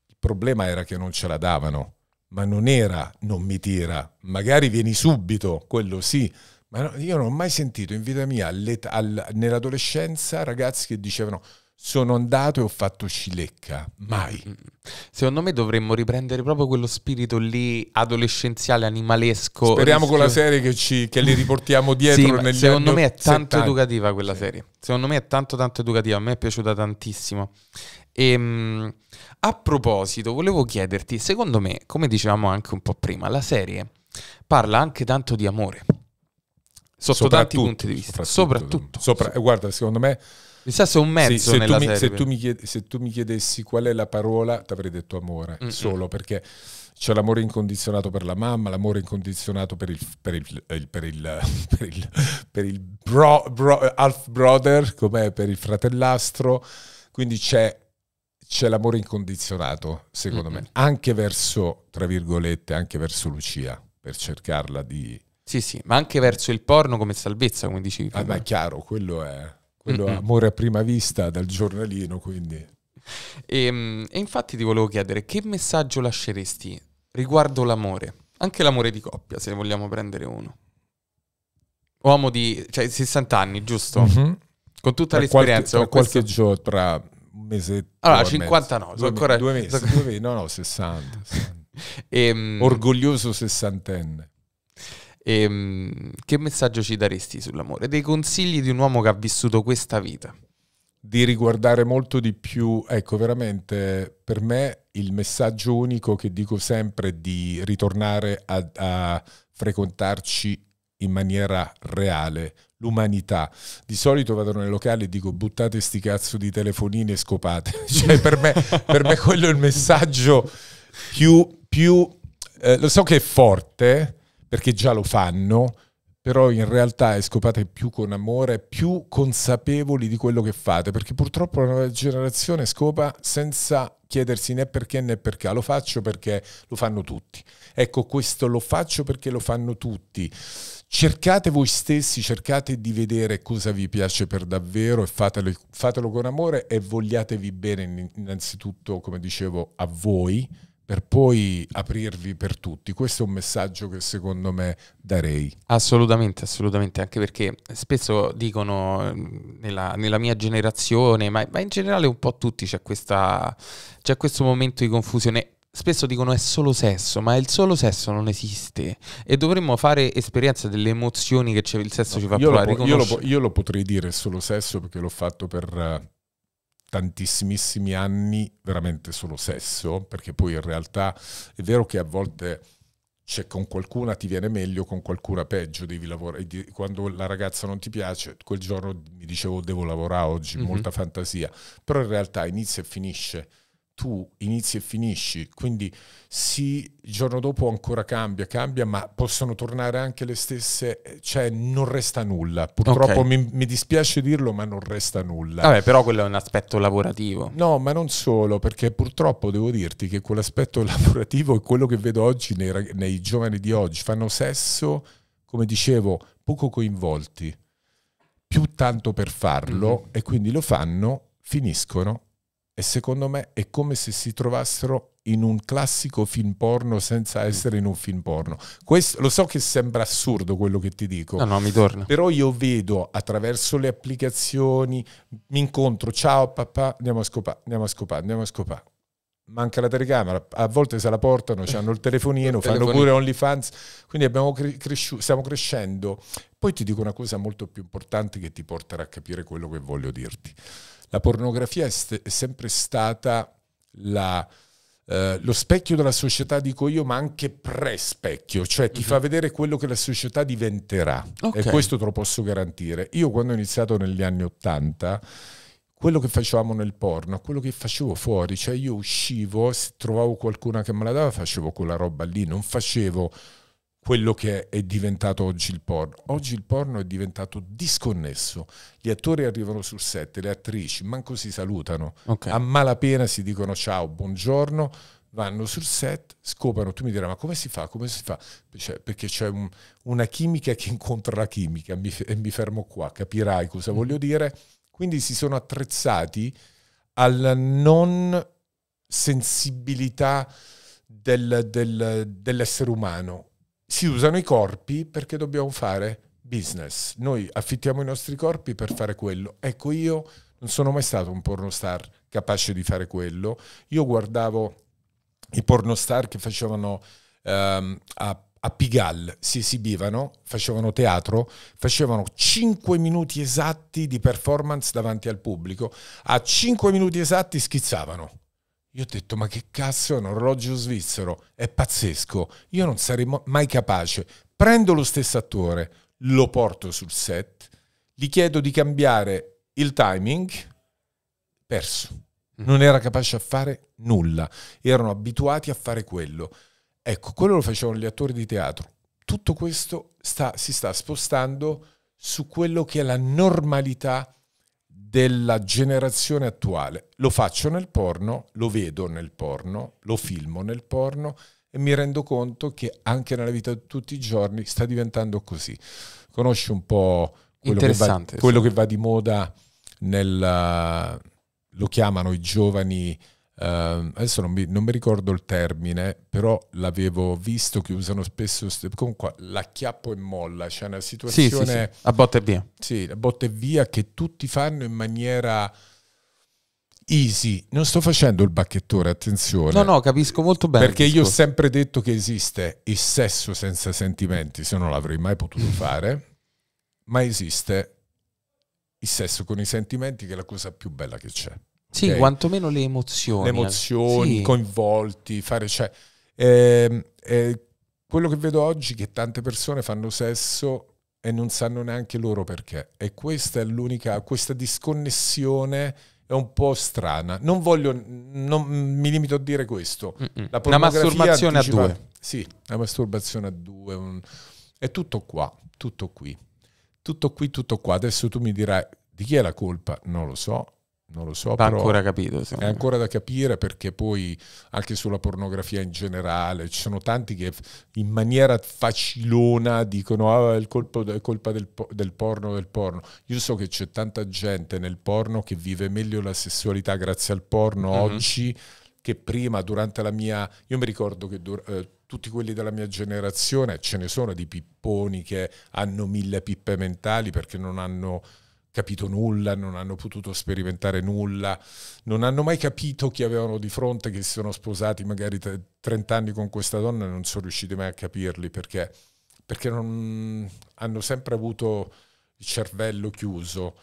il problema era che non ce la davano, ma non era non mi tira, magari vieni subito, quello sì, ma io non ho mai sentito in vita mia nell'adolescenza ragazzi che dicevano sono andato e ho fatto scilecca. mai. Mm, mm, mm. Secondo me dovremmo riprendere proprio quello spirito lì adolescenziale, animalesco. Speriamo rischio... con la serie che, ci, che li riportiamo dietro sì, negli Secondo me è tanto 70. educativa quella sì. serie. Secondo me è tanto tanto educativa, a me è piaciuta tantissimo. E, ehm, a proposito, volevo chiederti, secondo me, come dicevamo anche un po' prima, la serie parla anche tanto di amore. Sotto tanti punti di vista. Soprattutto. soprattutto. Sopra, guarda, secondo me il sesso è un mezzo sì, se, tu mi, se, tu chiedi, se, tu mi, chiedessi qual è la parola, ti avrei detto amore, mm -mm. solo perché c'è l'amore incondizionato per la mamma, l'amore incondizionato per il, per il, eh, per il, (laughs) per il, per il bro, bro, half brother, com'è, per il fratellastro, quindi c'è c'è l'amore incondizionato, secondo mm -hmm. me, mm. anche verso, tra virgolette, anche verso Lucia, per cercarla di... Sì, sì, ma anche verso il porno come salvezza, come dicevi. Ah, ma è chiaro, quello è quello mm-hmm. amore a prima vista dal giornalino, quindi. E, ehm, e infatti ti volevo chiedere che messaggio lasceresti riguardo l'amore, anche l'amore di coppia, se ne vogliamo prendere uno. Uomo di cioè, 60 anni, giusto? Mm-hmm. Con tutta tra l'esperienza. Qualche, tra qualche giorno, tra un mese. Allora, 50 mezzo. no, due, ancora... due mesi, due mesi, no, no, 60. 60. E, Orgoglioso sessantenne. E, ehm, che messaggio ci daresti sull'amore? Dei consigli di un uomo che ha vissuto questa vita? Di riguardare molto di più, ecco veramente per me il messaggio unico che dico sempre è di ritornare a, a frequentarci in maniera reale, l'umanità. Di solito vado nei locale e dico buttate sti cazzo di telefonini e scopate. (laughs) cioè, per, me, per me quello è il messaggio più... più eh, lo so che è forte, perché già lo fanno, però in realtà escopate più con amore, più consapevoli di quello che fate, perché purtroppo la nuova generazione scopa senza chiedersi né perché né perché, ah, lo faccio perché lo fanno tutti. Ecco, questo lo faccio perché lo fanno tutti. Cercate voi stessi, cercate di vedere cosa vi piace per davvero e fatelo, fatelo con amore e vogliatevi bene innanzitutto, come dicevo, a voi per poi aprirvi per tutti. Questo è un messaggio che secondo me darei. Assolutamente, assolutamente, anche perché spesso dicono mm, nella, nella mia generazione, ma, ma, in generale un po' tutti c'è, questa, c'è questo momento di confusione spesso dicono è solo sesso, ma il solo sesso non esiste e dovremmo fare esperienza delle emozioni che il sesso no, ci fa io provare. Lo po- io, lo po- io, lo potrei dire solo sesso perché l'ho fatto per eh, tantissimi anni veramente solo sesso, perché poi in realtà è vero che a volte c'è con qualcuna ti viene meglio, con qualcuna peggio, devi lavorare. Quando la ragazza non ti piace, quel giorno mi dicevo devo lavorare oggi, mm -hmm. molta fantasia, però in realtà inizia e finisce tu inizi e finisci, quindi sì, il giorno dopo ancora cambia, cambia, ma possono tornare anche le stesse, cioè non resta nulla. Purtroppo okay. mi, mi, dispiace dirlo, ma non resta nulla. Vabbè, però quello è un aspetto lavorativo. No, ma non solo, perché purtroppo devo dirti che quell'aspetto (laughs) lavorativo è quello che vedo oggi nei, nei giovani di oggi, fanno sesso, come dicevo, poco coinvolti, più tanto per farlo, mm-hmm. e quindi lo fanno, finiscono e secondo me è come se si trovassero in un classico film porno senza essere in un film porno. Questo, lo so che sembra assurdo quello che ti dico. No, no, mi torna. Però io vedo attraverso le applicazioni, mi incontro, ciao papà, andiamo a scopare, andiamo a scopare, andiamo a scopà. Manca la telecamera, a volte se la portano, hanno il telefonino, (laughs) il fanno pure OnlyFans, quindi cre- cresci- stiamo crescendo. Poi ti dico una cosa molto più importante che ti porterà a capire quello che voglio dirti la pornografia è, è sempre stata la, eh, lo specchio della società, dico io, ma anche pre-specchio, cioè ti uh mhm. -huh. fa vedere quello che la società diventerà. Okay. E questo te lo posso garantire. Io quando ho iniziato negli anni Ottanta, quello che facevamo nel porno, quello che facevo fuori, cioè io uscivo, se trovavo qualcuna che me la dava, facevo quella roba lì, non facevo quello che è diventato oggi il porno. Oggi il porno è diventato disconnesso. Gli attori arrivano sul set, le attrici manco si salutano. Okay. A malapena si dicono ciao, buongiorno, vanno sul set, scoprono, tu mi dirai ma come si fa, come si fa? Cioè, perché c'è un, una chimica che incontra la chimica, mi, e mi fermo qua, capirai cosa voglio mm. dire. Quindi si sono attrezzati alla non sensibilità del, del, dell'essere umano si usano i corpi perché dobbiamo fare business. Noi affittiamo i nostri corpi per fare quello. Ecco, io non sono mai stato un pornostar capace di fare quello. Io guardavo i pornostar che facevano um, a, a Pigalle, si esibivano, facevano teatro, facevano 5 minuti esatti di performance davanti al pubblico. A 5 minuti esatti schizzavano io ho detto, ma che cazzo è un orologio svizzero? È pazzesco, io non sarei mai capace. Prendo lo stesso attore, lo porto sul set, gli chiedo di cambiare il timing, perso. Mm. Non era capace a fare nulla, erano abituati a fare quello. Ecco, quello lo facevano gli attori di teatro. Tutto questo sta, si sta spostando su quello che è la normalità della generazione attuale. Lo faccio nel porno, lo vedo nel porno, lo filmo nel porno e mi rendo conto che anche nella vita di tutti i giorni sta diventando così. Conosci un po' quello, che va, quello che va, di moda nel... lo chiamano i giovani Uh, adesso non mi, non mi, ricordo il termine, però l'avevo visto che usano spesso. comunque, l'acchiappo e molla, c'è cioè una situazione. Sì, sì, sì. A botte e via. Sì, a botte e via che tutti fanno in maniera. Easy, non sto facendo il bacchettore, attenzione. No, no, capisco molto bene. Perché io ho sempre detto che esiste il sesso senza sentimenti, se non l'avrei mai potuto (laughs) fare, ma esiste il sesso con i sentimenti che è la cosa più bella che c'è. Sì, okay? quantomeno le emozioni. Le eh. emozioni, sì. coinvolti, fare... Cioè, eh, eh, quello che vedo oggi è che tante persone fanno sesso e non sanno neanche loro perché. E questa è l'unica, questa disconnessione è un po' strana. Non voglio, non, mi limito a dire questo. La una masturbazione a due. Sì, la masturbazione a due. Un... È tutto qua, tutto qui. Tutto qui, tutto qua. Adesso tu mi dirai di chi è la colpa, non lo so non lo so, Va però ancora capito, è ancora da capire perché poi anche sulla pornografia in generale ci sono tanti che in maniera facilona dicono ah, è, colpo, è colpa del, del, porno, del porno. Io so che c'è tanta gente nel porno che vive meglio la sessualità grazie al porno mm -hmm. oggi che prima, durante la mia... Io mi ricordo che... Eh, tutti quelli della mia generazione, ce ne sono di pipponi che hanno mille pippe mentali perché non hanno capito nulla, non hanno potuto sperimentare nulla, non hanno mai capito chi avevano di fronte, che si sono sposati magari 30 anni con questa donna e non sono riusciti mai a capirli perché, perché non, hanno sempre avuto il cervello chiuso.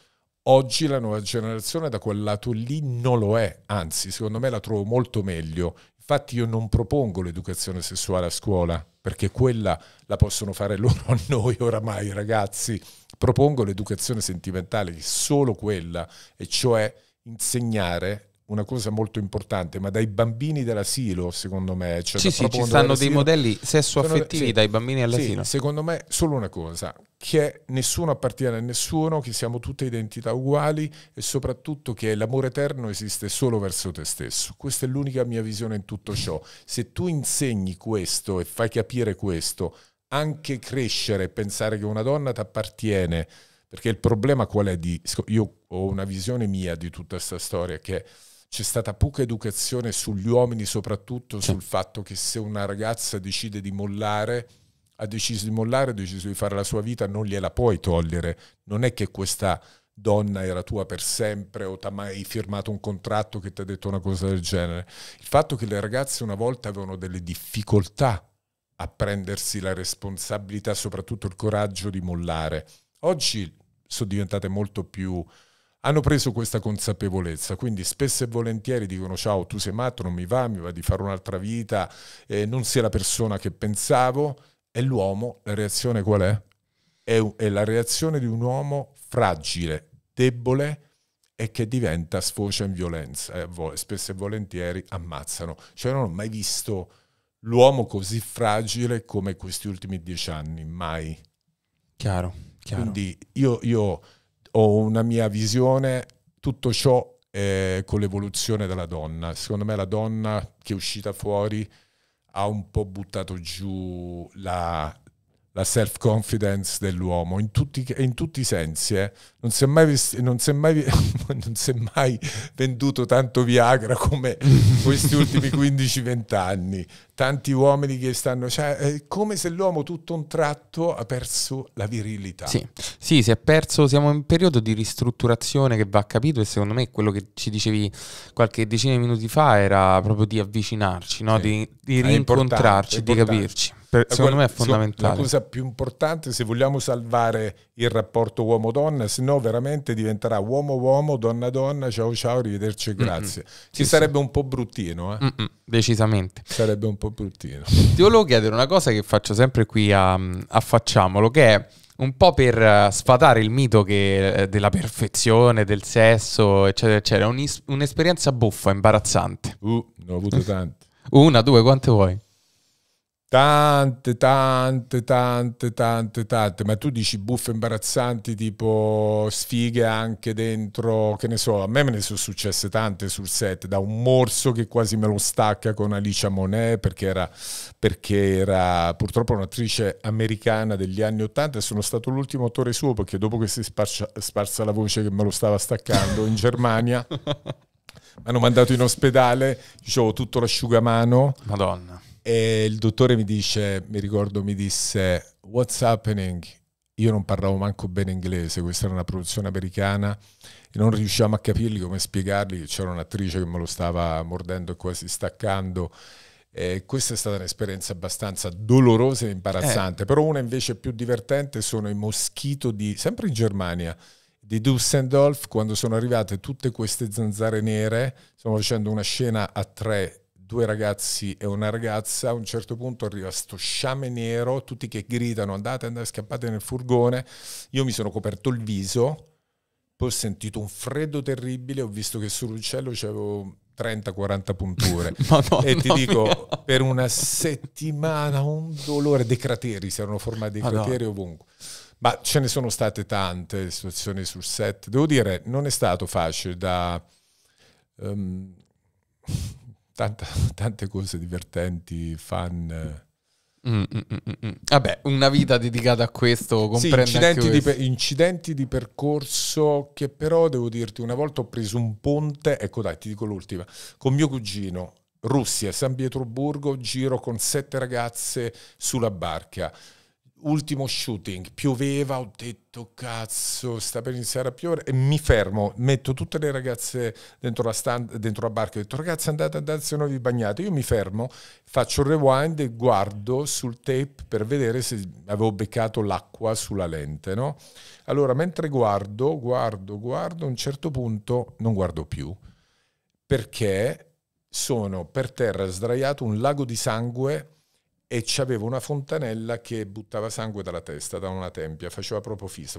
Oggi la nuova generazione da quel lato lì non lo è, anzi secondo me la trovo molto meglio. Infatti io non propongo l'educazione sessuale a scuola, perché quella la possono fare loro a noi oramai ragazzi Propongo l'educazione sentimentale, che è solo quella, e cioè insegnare una cosa molto importante, ma dai bambini dell'asilo, secondo me. Cioè sì, sì, ci stanno dei modelli sesso-affettivi sì, dai bambini all'asilo. Sì, secondo me, solo una cosa, che nessuno appartiene a nessuno, che siamo tutte identità uguali e soprattutto che l'amore eterno esiste solo verso te stesso. Questa è l'unica mia visione in tutto ciò. Se tu insegni questo e fai capire questo anche crescere e pensare che una donna ti appartiene, perché il problema qual è di... Io ho una visione mia di tutta questa storia che c'è stata poca educazione sugli uomini, soprattutto sul fatto che se una ragazza decide di mollare, ha deciso di mollare, ha deciso di fare la sua vita, non gliela puoi togliere. Non è che questa donna era tua per sempre o ti ha mai firmato un contratto che ti ha detto una cosa del genere. Il fatto che le ragazze una volta avevano delle difficoltà a prendersi la responsabilità, soprattutto il coraggio di mollare. Oggi sono diventate molto più... hanno preso questa consapevolezza, quindi spesso e volentieri dicono ciao, tu sei matto, non mi va, mi va di fare un'altra vita, eh, non sei la persona che pensavo. E l'uomo, la reazione qual è? È, è la reazione di un uomo fragile, debole, e che diventa sfocia in violenza, eh, spesso e volentieri ammazzano. Cioè non ho mai visto l'uomo così fragile come questi ultimi dieci anni, mai. Chiaro, chiaro. Quindi io, io ho una mia visione, tutto ciò è con l'evoluzione della donna. Secondo me la donna che è uscita fuori ha un po' buttato giù la, la self-confidence dell'uomo in tutti, in tutti, i sensi. Eh. Non, si è mai, visto, non, si è mai (laughs) non si è mai venduto tanto Viagra come questi ultimi 15-20 (laughs) anni tanti uomini che stanno... Cioè, è come se l'uomo tutto un tratto ha perso la virilità. Sì. sì, si è perso, siamo in un periodo di ristrutturazione che va capito e secondo me quello che ci dicevi qualche decina di minuti fa era proprio di avvicinarci, no? sì. di, di rincontrarci, di capirci. Per, secondo me è fondamentale. La cosa più importante, se vogliamo salvare il rapporto uomo-donna, se no veramente diventerà uomo-uomo, donna-donna, ciao ciao, arrivederci e grazie. Mm -mm. Che sì, sarebbe un po' bruttino. Eh? decisamente. Sarebbe un po' po' bruttino. Ti volevo chiedere una cosa che faccio sempre qui a, a Facciamolo, che è un po' per eh, sfatare il mito che, eh, della perfezione, del sesso, eccetera, eccetera. Un un'esperienza buffa, imbarazzante. Uh, ne ho avute tante. Una, due, quante vuoi? Tante, tante, tante, tante, tante, ma tu dici buffe imbarazzanti tipo sfighe anche dentro, che ne so, a me me ne sono successe tante sul set, da un morso che quasi me lo stacca con Alicia Monet perché era, perché era purtroppo un'attrice americana degli anni Ottanta e sono stato l'ultimo attore suo perché dopo che si è sparsa, sparsa la voce che me lo stava staccando in Germania, (laughs) mi hanno mandato in ospedale, dicevo tutto l'asciugamano. Madonna e il dottore mi dice, mi ricordo, mi disse, what's happening? Io non parlavo manco bene inglese, questa era una produzione americana e non riusciamo a capirgli come spiegargli che c'era un'attrice che me lo stava mordendo e quasi staccando. Eh, questa è stata un'esperienza abbastanza dolorosa e imbarazzante, eh. però una invece più divertente sono i moschito di, sempre in Germania, di Dusseldorf, quando sono arrivate tutte queste zanzare nere, stiamo facendo una scena a tre due ragazzi e una ragazza, a un certo punto arriva sto sciame nero, tutti che gridano andate, andate, scappate nel furgone, io mi sono coperto il viso, poi ho sentito un freddo terribile, ho visto che sull'uccello c'avevo 30-40 punture (laughs) e ti dico mia. per una settimana un dolore dei crateri, si erano formati dei crateri ovunque. Ma ce ne sono state tante situazioni sul set. Devo dire, non è stato facile da... Um, tanta, (laughs) tante cose divertenti, fan. Mm mm, mm, mm, mm, Vabbè, una vita dedicata a questo comprende sì, incidenti, Di, incidenti di percorso che però devo dirti, una volta ho preso un ponte, ecco dai, ti dico l'ultima, con mio cugino, Russia, San Pietroburgo, giro con sette ragazze sulla barca ultimo shooting, pioveva, ho detto cazzo, sta per iniziare a piovere e mi fermo, metto tutte le ragazze dentro la, stand, dentro la barca, ho detto ragazzi andate, andate, se no vi bagnate, io mi fermo, faccio il rewind e guardo sul tape per vedere se avevo beccato l'acqua sulla lente, no? Allora mentre guardo, guardo, guardo, a un certo punto non guardo più perché sono per terra sdraiato un lago di sangue e c'aveva una fontanella che buttava sangue dalla testa, da una tempia, faceva proprio fissa,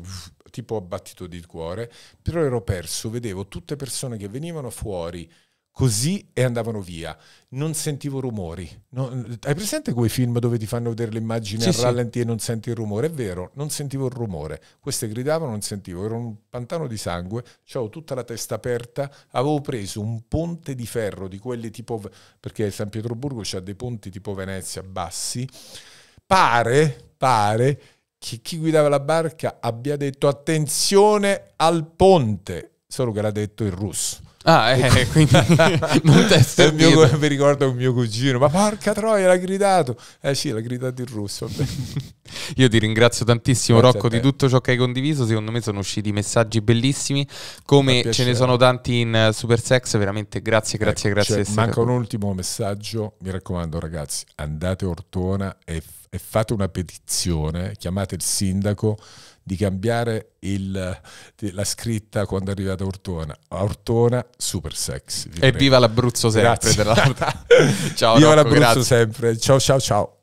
tipo battito di cuore, però ero perso, vedevo tutte persone che venivano fuori così e andavano via. Non sentivo rumori. Non, hai presente quei film dove ti fanno vedere le immagini sì, a rallenti sì. e non senti il rumore? È vero, non sentivo il rumore. Queste gridavano, non sentivo. Era un pantano di sangue, avevo tutta la testa aperta, avevo preso un ponte di ferro di quelli tipo... perché San Pietroburgo ha dei ponti tipo Venezia, bassi. Pare, pare che chi guidava la barca abbia detto attenzione al ponte, solo che l'ha detto il russo Ah, eh, quindi non (laughs) è il mio, mi ricordo un mio cugino, ma porca troia, l'ha gridato. Eh sì, l'ha gridato in russo. (laughs) Io ti ringrazio tantissimo Forse Rocco di tutto ciò che hai condiviso, secondo me sono usciti messaggi bellissimi, come ce ne sono tanti in eh, Super Sex, veramente grazie, eh, grazie, ecco, grazie. Cioè, manca un ultimo messaggio, mi raccomando ragazzi, andate a Ortona e, e fate una petizione, chiamate il sindaco di cambiare il, eh, la scritta quando è arrivata Ortona. Ortona, super sexy. E viva l'Abruzzo sempre. (laughs) Ciao, Viva l'Abruzzo sempre. Ciao, ciao, ciao.